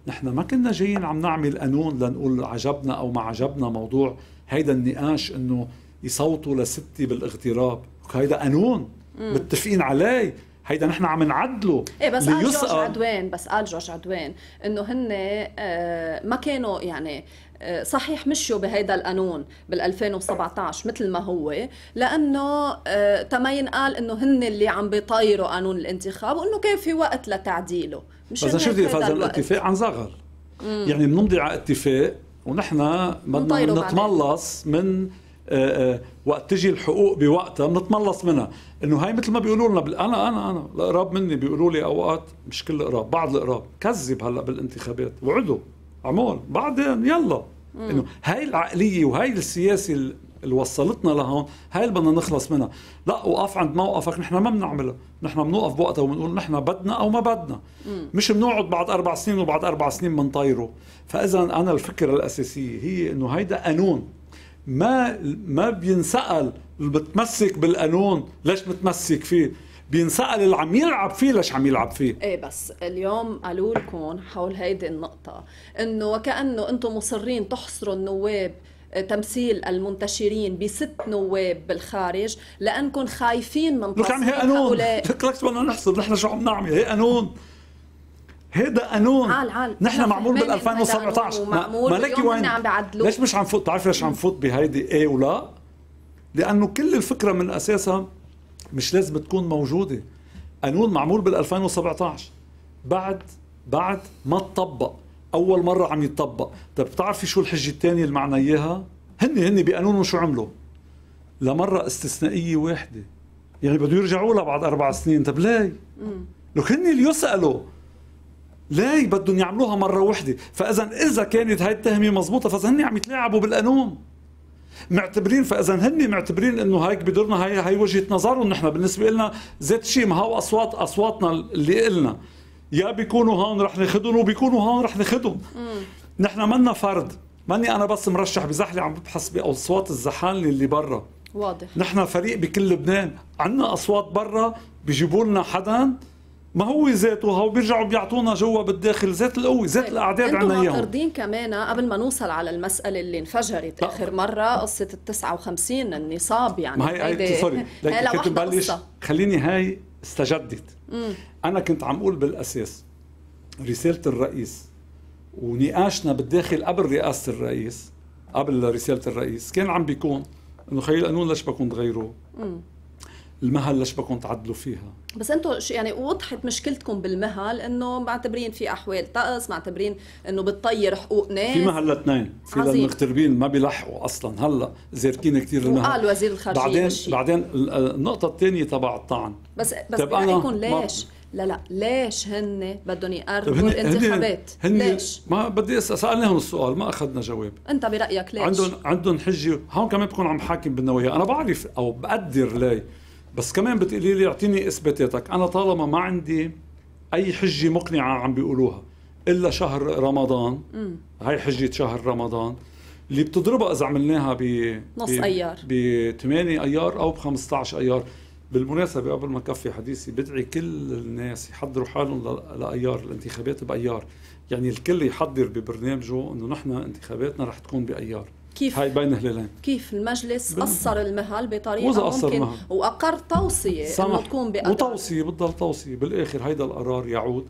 نحن ما كنا جايين عم نعمل قانون لنقول عجبنا او ما عجبنا موضوع هيدا النقاش انه يصوتوا لستي بالاغتراب هيدا قانون متفقين عليه هيدا نحن عم نعدله ايه بس قال جورج عدوان بس قال جورج عدوان انه هن آه، ما كانوا يعني آه، صحيح مشوا بهيدا القانون بال 2017 مثل ما هو لانه آه، تما ينقال انه هن اللي عم بيطيروا قانون الانتخاب وانه كان في وقت لتعديله مش بس شو بدي الاتفاق عن صغر مم. يعني بنمضي على اتفاق ونحن بدنا نتملص من آآ آآ وقت تجي الحقوق بوقتها بنتملص منها انه هاي مثل ما بيقولوا لنا انا انا انا القراب مني بيقولوا لي اوقات مش كل القراب بعض القراب كذب هلا بالانتخابات وعدوا عمول بعدين يلا انه هاي العقليه وهاي السياسه اللي وصلتنا لهون هاي اللي بدنا نخلص منها لا وقف عند موقفك نحن ما بنعملها نحن بنوقف بوقتها وبنقول نحن بدنا او ما بدنا مم. مش بنقعد بعد اربع سنين وبعد اربع سنين بنطيره فاذا انا الفكره الاساسيه هي انه هيدا قانون ما ما بينسال بتمسك بالقانون ليش متمسك فيه بينسال اللي عم يلعب فيه ليش عم يلعب فيه ايه بس اليوم قالوا لكم حول هيدي النقطه انه وكانه انتم مصرين تحصروا النواب آه، تمثيل المنتشرين بست نواب بالخارج لانكم خايفين من تصويت هؤلاء لك عم هي قانون لك بدنا نحصر نحن شو عم نعمل هي قانون هيدا قانون عال عال نحن معمول بال 2017 ما لك وين ليش مش عم فوت بتعرف ليش عم فوت بهيدي اي ولا لانه كل الفكره من اساسها مش لازم تكون موجوده قانون معمول بال 2017 بعد بعد ما تطبق اول مره عم يتطبق طب بتعرفي شو الحجه الثانيه اللي معنا اياها هن هن بقانونهم شو عملوا لمره استثنائيه واحده يعني بده يرجعوا لها بعد اربع سنين طب ليه لو هن اللي يسالوا ليه بدهم يعملوها مرة وحدة فإذا إذا كانت هاي التهمة مضبوطة فإذا هن عم يتلاعبوا بالقانون معتبرين فاذا هن معتبرين انه هيك بدورنا هي هي وجهه نظرهم نحن بالنسبه لنا ذات شيء ما هو اصوات اصواتنا اللي قلنا يا بيكونوا هون رح ناخذهم وبيكونوا هون رح ناخذهم نحن منا فرد ماني انا بس مرشح بزحله عم ببحث باصوات الزحالنه اللي برا واضح نحن فريق بكل لبنان عندنا اصوات برا بيجيبوا لنا حدا ما هو ذاته هو بيرجعوا بيعطونا جوا بالداخل ذات القوه ذات طيب، الاعداد عنا اياهم معترضين كمان آه، قبل ما نوصل على المساله اللي انفجرت لا. اخر مره قصه ال 59 النصاب يعني ما هي آية- هيدي سوري لكن كنت ببلش خليني هاي استجدت مم. انا كنت عم اقول بالاساس رساله الرئيس ونقاشنا بالداخل قبل رئاسه الرئيس قبل رساله الرئيس كان عم بيكون انه خيي القانون ليش بكون تغيروه المهل ليش بدكم تعدلوا فيها بس انتم يعني وضحت مشكلتكم بالمهل انه معتبرين في احوال طقس معتبرين انه بتطير حقوق ناس في مهل لاثنين في للمغتربين ما بيلحقوا اصلا هلا زيركين كثير المهل وقال وزير الخارجيه بعدين مشي. بعدين النقطه الثانيه تبع الطعن بس بس برايكم ليش لا لا ليش هن بدهم يقربوا طيب الانتخابات هن ليش ما بدي اسال سالناهم السؤال ما اخذنا جواب انت برايك ليش عندهم عندهم حجه هون كمان بكون عم حاكم بالنوايا انا بعرف او بقدر ليه بس كمان بتقولي لي اعطيني اثباتاتك انا طالما ما عندي اي حجه مقنعه عم بيقولوها الا شهر رمضان مم. هاي حجه شهر رمضان اللي بتضربها اذا عملناها ب نص ايار ب 8 ايار او ب 15 ايار بالمناسبة قبل ما كفي حديثي بدعي كل الناس يحضروا حالهم لأيار الانتخابات بأيار يعني الكل يحضر ببرنامجه انه نحن انتخاباتنا رح تكون بأيار كيف هاي بين الهلالين كيف المجلس قصر المهل بطريقه ممكن واقر توصيه انه تكون بأداء وتوصيه بتضل توصيه بالاخر هيدا القرار يعود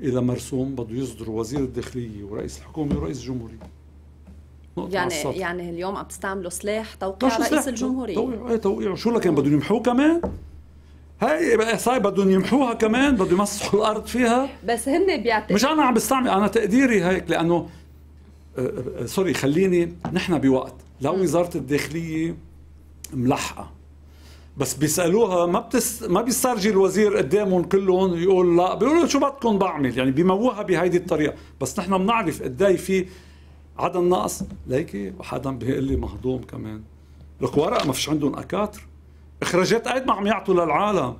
الى مرسوم بده يصدره وزير الداخليه ورئيس الحكومه ورئيس الجمهوريه يعني يعني اليوم عم تستعملوا سلاح توقيع رئيس سلاح. الجمهوريه توقيع إيه، توقيع شو لكن بدهم يمحوه كمان هاي إيه، صاي بدهم يمحوها كمان بدهم يمسحوا الارض فيها بس هن بيعتقدوا مش انا عم بستعمل انا تقديري هيك لانه آه، آه، آه، سوري خليني نحن بوقت لا وزاره الداخليه ملحقه بس بيسالوها ما بتس ما بيسترجي الوزير قدامهم كلهم يقول لا بيقولوا شو بدكم بعمل يعني بيموها بهيدي الطريقه بس نحن بنعرف قد ايه في عدم نقص ليكي وحدا بيقول لي مهضوم كمان لك ورقه ما فيش عندهم اكاتر اخراجات قاعد ما عم يعطوا للعالم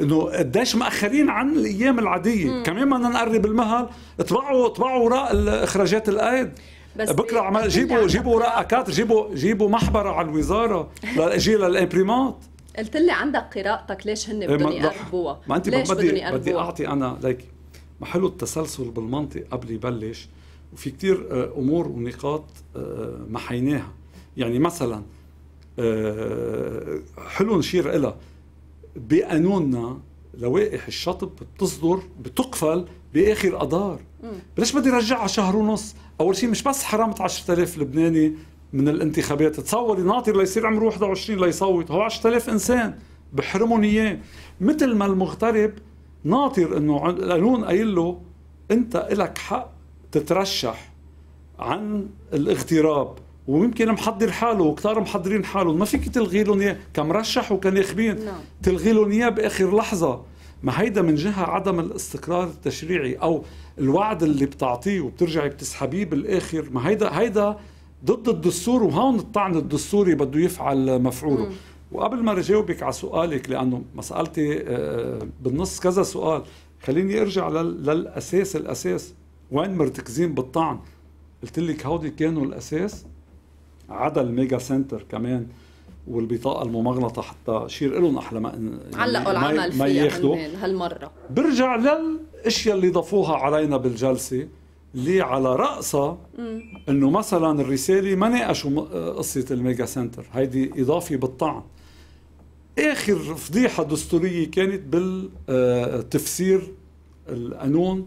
انه قديش مأخرين عن الايام العاديه مم. كمان بدنا نقرب المهل اطبعوا اطبعوا وراء اخراجات الايد بس بكره عمل جيبوا جيبوا وراء اكاتر جيبوا جيبوا محبره على الوزاره (laughs) لاجي للامبريمات قلت لي عندك قراءتك ليش هن إيه، بدهم يقربوها ما انت ليش بدي بدي اعطي انا ليك ما حلو التسلسل بالمنطق قبل يبلش وفي كثير آه، امور ونقاط آه، محيناها يعني مثلا آه، حلو نشير لها بقانوننا لوائح الشطب بتصدر بتقفل باخر اذار ليش بدي رجعها شهر ونص اول شيء مش بس حرمت 10000 لبناني من الانتخابات تصوري ناطر ليصير عمره 21 ليصوت هو 10000 انسان بحرمهم اياه مثل ما المغترب ناطر انه القانون قايل له انت الك حق تترشح عن الاغتراب ويمكن محضر حاله وكتار محضرين حاله ما فيك تلغي لهم اياه كمرشح وكناخبين نعم. تلغي لهم اياه باخر لحظه ما هيدا من جهه عدم الاستقرار التشريعي او الوعد اللي بتعطيه وبترجعي بتسحبيه بالاخر ما هيدا هيدا ضد الدستور وهون الطعن الدستوري بده يفعل مفعوله mm. وقبل ما اجاوبك على سؤالك لانه مسالتي آه، بالنص كذا سؤال خليني ارجع للاساس الاساس وين مرتكزين بالطعن قلت لك هودي كانوا الاساس عدا الميجا سنتر كمان والبطاقه الممغلطه حتى شير لهم احلى ما يعني علقوا العمل ما ياخذوا هالمره برجع للاشياء اللي ضافوها علينا بالجلسه اللي على راسها انه مثلا الرساله ما ناقشوا قصه الميجا سنتر هيدي اضافه بالطعن اخر فضيحه دستوريه كانت بالتفسير القانون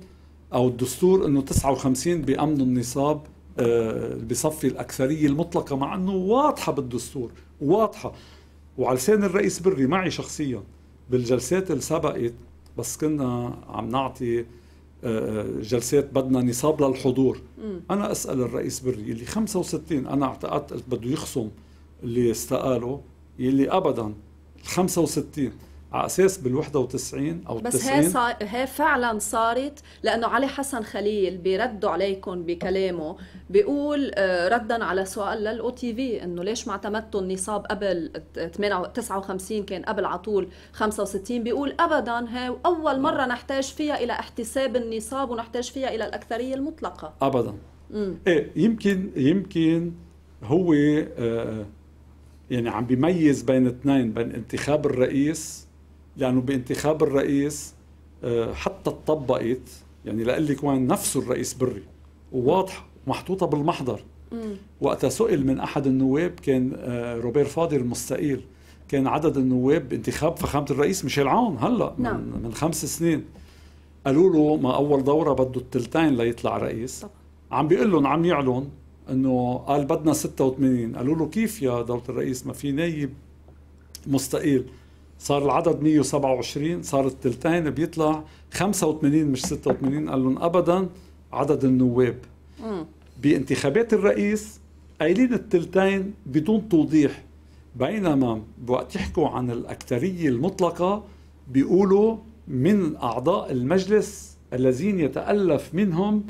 او الدستور انه 59 بامن النصاب آه، بصفي الأكثرية المطلقة مع أنه واضحة بالدستور واضحة وعلى لسان الرئيس بري معي شخصيا بالجلسات اللي سبقت بس كنا عم نعطي آه، جلسات بدنا نصاب للحضور م. انا اسال الرئيس بري اللي 65 انا اعتقدت بده يخصم اللي استقاله يلي ابدا 65 على اساس بال 91 او بس 90 بس هي هي فعلا صارت لانه علي حسن خليل بيردوا عليكم بكلامه بيقول آه، ردا على سؤال للاو تي في انه ليش ما اعتمدتوا النصاب قبل 59 كان قبل على طول 65 بيقول ابدا هي اول مره نحتاج فيها الى احتساب النصاب ونحتاج فيها الى الاكثريه المطلقه ابدا ايه يمكن يمكن هو آه يعني عم بيميز بين اثنين بين انتخاب الرئيس لأنه بانتخاب الرئيس آه، حتى اطبقت يعني لقلك وين نفسه الرئيس بري وواضحة محطوطة بالمحضر وقتها سئل من أحد النواب كان آه، روبير فاضل المستقيل كان عدد النواب بانتخاب فخامة الرئيس ميشيل عون هلا من, نعم. من خمس سنين قالوا له ما أول دورة بده الثلثين ليطلع رئيس عم بيقول لهم عم يعلن انه قال بدنا 86 قالوا له كيف يا دولة الرئيس ما في نايب مستقيل صار العدد 127 صار الثلثين بيطلع 85 مش 86 قال لهم ابدا عدد النواب بانتخابات الرئيس قايلين الثلثين بدون توضيح بينما وقت يحكوا عن الأكثرية المطلقة بيقولوا من أعضاء المجلس الذين يتألف منهم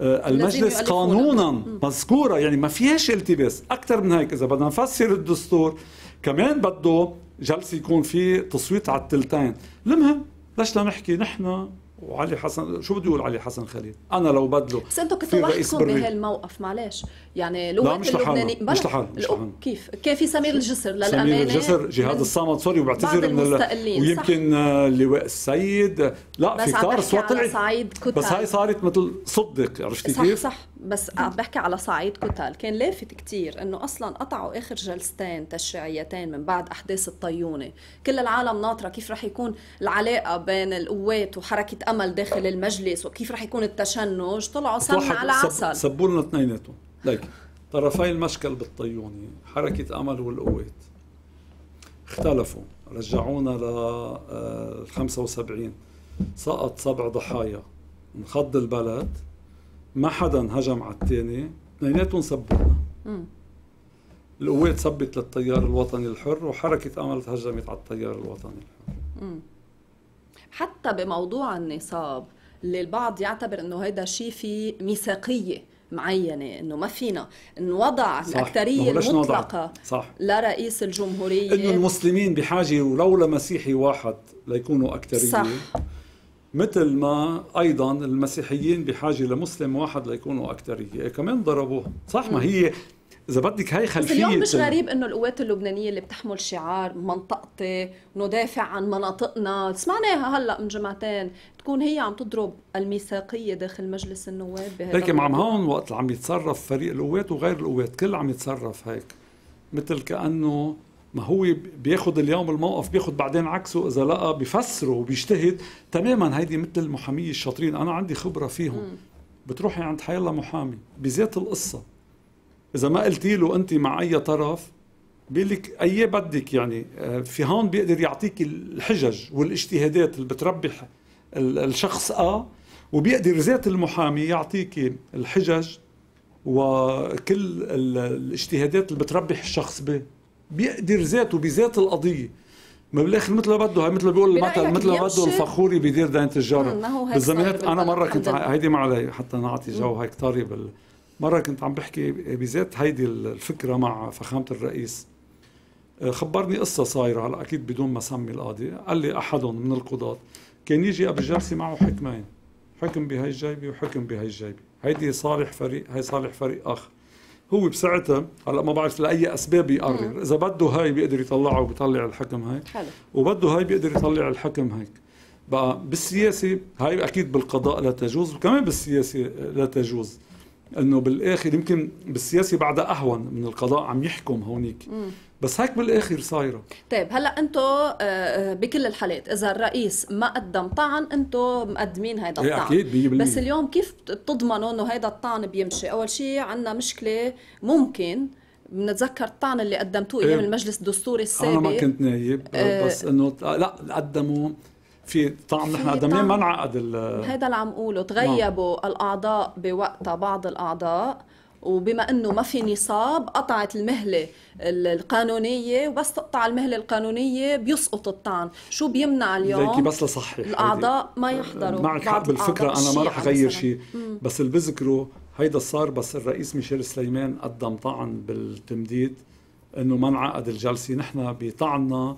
آه، المجلس قانونا مذكورة يعني ما فيهاش التباس أكثر من هيك إذا بدنا نفسر الدستور كمان بده جلسه يكون في تصويت على الثلثين المهم ليش نحكي نحن وعلي حسن شو بده يقول علي حسن خليل انا لو بدله بس انتم كنتوا وحدكم بهالموقف معلش يعني لغه مش لحالنا مش لحالنا مش لحالنا كيف كان في سمير الجسر للامانه سمير الجسر جهاد الصامت سوري وبعتذر من المستقلين ويمكن اللواء آه، السيد لا في كتار اصوات كتل. بس هاي صارت مثل صدق عرفتي كيف؟ صح صح بس عم بحكي على صعيد كتل كان لافت كثير انه اصلا قطعوا اخر جلستين تشريعيتين من بعد احداث الطيونه كل العالم ناطره كيف رح يكون العلاقه بين القوات وحركه امل داخل المجلس وكيف رح يكون التشنج طلعوا سم على عسل سبوا لنا اثنيناتهم ليك طرفي المشكل بالطيوني حركة أمل والقوات اختلفوا رجعونا ل 75 آه، سقط سبع ضحايا انخض البلد ما حدا هجم على الثاني اثنيناتهم سبونا القوات سبت للتيار الوطني الحر وحركة أمل تهجمت على التيار الوطني الحر مم. حتى بموضوع النصاب اللي البعض يعتبر انه هيدا شيء فيه ميثاقيه معينه انه ما فينا نوضع الاكثريه المطلقه صح. لرئيس الجمهوريه انه المسلمين بحاجه ولو لمسيحي واحد ليكونوا اكثريه صح مثل ما ايضا المسيحيين بحاجه لمسلم واحد ليكونوا اكثريه إيه، كمان ضربوها صح ما هي اذا بدك هي خلفيه بس اليوم مش غريب انه القوات اللبنانيه اللي بتحمل شعار منطقتي ندافع عن مناطقنا سمعناها هلا من جمعتين تكون هي عم تضرب الميثاقيه داخل مجلس النواب بهذا لكن عم هون وقت عم يتصرف فريق القوات وغير القوات كل عم يتصرف هيك مثل كانه ما هو بياخذ اليوم الموقف بياخذ بعدين عكسه اذا لقى بفسره وبيجتهد تماما هيدي مثل المحاميه الشاطرين انا عندي خبره فيهم م. بتروحي عند حيالله محامي بذات القصه اذا ما قلتي له انت مع اي طرف بيقول لك اي بدك يعني آه، في هون بيقدر يعطيك الحجج والاجتهادات اللي بتربح الشخص اه وبيقدر ذات المحامي يعطيك الحجج وكل الاجتهادات اللي بتربح الشخص ب بيقدر ذاته بذات القضيه ما بالاخر مثل ما بده مثل ما بيقول المثل مثل ما بده الفخوري بدير دينة الجاره آه، بالزمانات انا مره كنت هيدي ما علي حتى نعطي جو هيك طري بال مرة كنت عم بحكي بذات هيدي الفكرة مع فخامة الرئيس آه، خبرني قصة صايرة هلا أكيد بدون ما سمي القاضي قال لي أحدهم من القضاة كان يجي قبل الجلسة معه حكمين حكم بهي الجيبة وحكم بهي الجيبة هيدي صالح فريق هي صالح فريق آخر هو بساعتها هلا ما بعرف لاي اسباب يقرر اذا بده هاي بيقدر يطلعه وبيطلع الحكم هيك حلو وبده هاي بيقدر يطلع الحكم هيك بقى بالسياسه هاي اكيد بالقضاء لا تجوز وكمان بالسياسه لا تجوز انه بالاخر يمكن بالسياسه بعدها اهون من القضاء عم يحكم هونيك بس هيك بالاخر صايره طيب هلا انتم آه، آه، بكل الحالات اذا الرئيس ما قدم طعن انتم مقدمين هيدا إيه، الطعن اكيد 100% بس اليوم كيف بتضمنوا انه هيدا الطعن بيمشي اول شيء عندنا مشكله ممكن بنتذكر الطعن اللي قدمتوه ايام إيه. المجلس الدستوري السابق انا ما كنت نايب آه، بس انه لا قدموا في طعم نحن قدمناه ما انعقد هذا اللي عم قوله تغيبوا نعم. الاعضاء بوقتها بعض الاعضاء وبما انه ما في نصاب قطعت المهله القانونيه وبس تقطع المهله القانونيه بيسقط الطعن شو بيمنع اليوم ليكي بس لصحح الاعضاء ما يحضروا معك حق بالفكره انا ما رح اغير شيء بس اللي بذكره هيدا صار بس الرئيس ميشيل سليمان قدم طعن بالتمديد انه ما انعقد الجلسه نحن بطعننا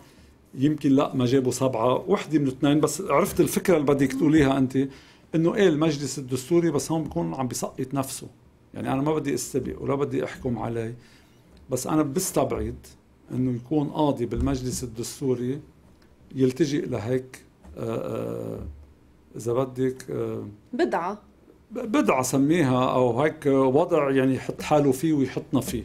يمكن لا ما جابوا سبعه وحده من اثنين بس عرفت الفكره اللي بدك تقوليها انت انه ايه المجلس الدستوري بس هون بكون عم بيسقط نفسه يعني انا ما بدي استبق ولا بدي احكم عليه بس انا بستبعد انه يكون قاضي بالمجلس الدستوري يلتجئ لهيك آه، آه، اذا بدك آه، بدعه بدعه سميها او هيك وضع يعني يحط حاله فيه ويحطنا فيه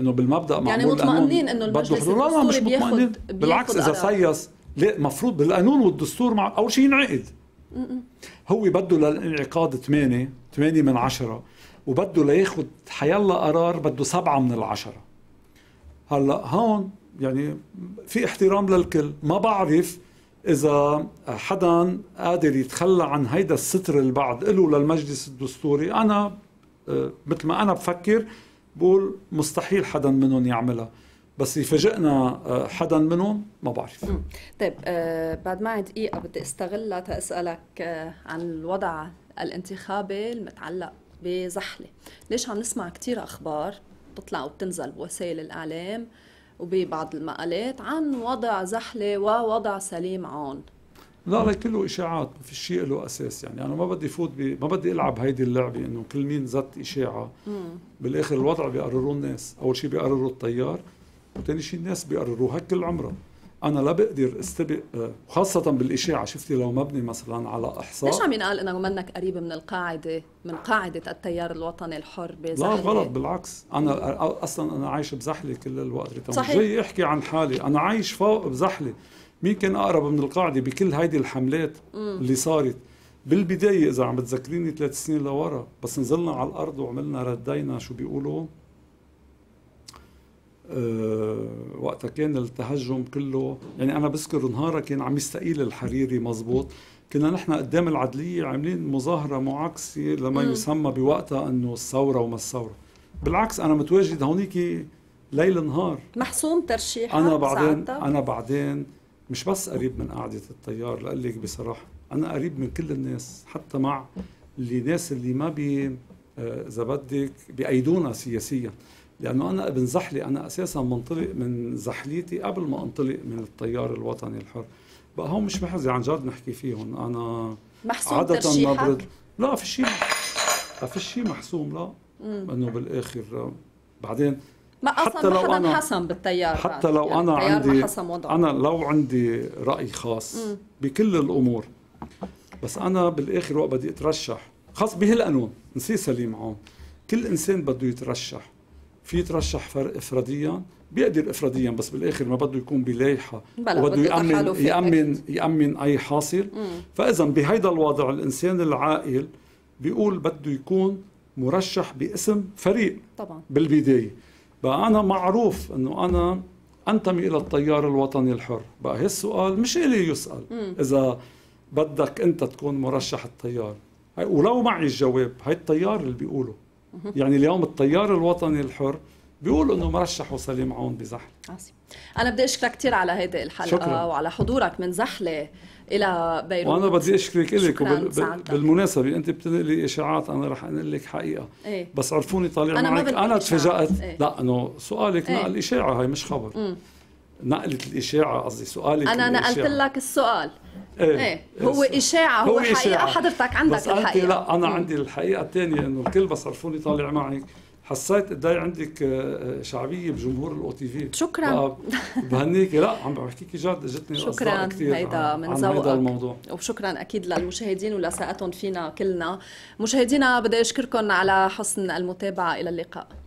انه بالمبدا يعني معمول يعني مطمئنين انه المجلس لا لا مش مطمئنين بالعكس اذا سيس ليه مفروض بالقانون والدستور مع اول شيء ينعقد هو بده للانعقاد 8 8 من 10 وبده لياخذ حيلا قرار بده 7 من العشرة هلا هون يعني في احترام للكل ما بعرف اذا حدا قادر يتخلى عن هيدا الستر اللي بعد له للمجلس الدستوري انا آه، مثل ما انا بفكر بقول مستحيل حدا منهم يعملها بس يفاجئنا آه، حدا منهم ما بعرف طيب آه بعد معي دقيقة بدي استغلها تسألك آه عن الوضع الانتخابي المتعلق بزحلة ليش عم نسمع كتير أخبار بتطلع وبتنزل بوسائل الإعلام وببعض المقالات عن وضع زحلة ووضع سليم عون لا لا كله اشاعات ما في شيء له اساس يعني انا ما بدي فوت ب... ما بدي العب هيدي اللعبه انه كل مين زت اشاعه بالاخر الوضع بيقرروه الناس اول شيء بيقرروا التيار وثاني شيء الناس بيقرروا هك كل عمرها انا لا بقدر استبق خاصه بالاشاعه شفتي لو مبني مثلا على احصاء ليش عم ينقال انه منك قريب من القاعده من قاعده التيار الوطني الحر بزحله لا غلط بالعكس انا اصلا انا عايش بزحله كل الوقت صحيح جاي احكي عن حالي انا عايش فوق بزحله مين كان اقرب من القاعده بكل هيدي الحملات اللي صارت بالبدايه اذا عم بتذكريني ثلاث سنين لورا بس نزلنا على الارض وعملنا ردينا شو بيقولوا أه وقتها كان التهجم كله يعني انا بذكر نهارها كان عم يستقيل الحريري مزبوط كنا نحن قدام العدليه عاملين مظاهره معاكسه لما مم. يسمى بوقتها انه الثوره وما الثوره بالعكس انا متواجد هونيك ليل نهار محسوم ترشيح انا بعدين ساعتها. انا بعدين مش بس قريب من قعدة التيار لأقول لك بصراحة أنا قريب من كل الناس حتى مع اللي ناس اللي ما بي آه، إذا بدك بأيدونا سياسيا لأنه أنا ابن زحلة أنا أساسا منطلق من زحليتي قبل ما أنطلق من التيار الوطني الحر بقى هون مش محزي عن جد نحكي فيهم أنا محسوم عادة ما برد لا في شيء ما في شيء محسوم لا انه بالاخر آه، بعدين ما اصلا حتى لو انا حسم بالتيار حتى لو يعني انا عندي انا لو عندي راي خاص م. بكل الامور بس انا بالاخر وقت بدي اترشح خاص بهالقانون نسي سليم عون كل انسان بده يترشح في يترشح فرق افراديا بيقدر افراديا بس بالاخر ما بده يكون بلايحه وبده يامن يامن يامن اي حاصل فاذا بهيدا الوضع الانسان العاقل بيقول بده يكون مرشح باسم فريق طبعا بالبدايه فأنا انا معروف انه انا انتمي الى التيار الوطني الحر بقى هالسؤال مش الي يسال م. اذا بدك انت تكون مرشح التيار ولو معي الجواب هاي التيار اللي بيقوله يعني اليوم التيار الوطني الحر بيقول انه مرشح سليم عون بزحله عظيم انا بدي اشكرك كثير على هذه الحلقه شكرا. وعلى حضورك من زحله الى بيروت وانا بدي اشكرك لك بالمناسبه انت بتنقلي اشاعات انا رح انقل لك حقيقه ايه؟ بس عرفوني طالع أنا معك انا تفاجات ايه؟ لا انه سؤالك ايه؟ نقل اشاعه هاي مش خبر نقلت الاشاعه قصدي سؤالك انا نقلت لك السؤال ايه, ايه؟, إيه. هو اشاعه هو, هو حقيقه إشاعة. حضرتك عندك بس الحقيقه لا انا مم. عندي الحقيقه الثانيه انه الكل بس عرفوني طالع معك حسيت قد ايه عندك آه، آه، شعبيه بجمهور الاو تي في شكرا طيب، بهنيك لا عم بحكيك جد جتني شكرا هيدا من ذوقك الموضوع وشكرا اكيد للمشاهدين ولثقتهم فينا كلنا مشاهدينا بدي اشكركم على حسن المتابعه الى اللقاء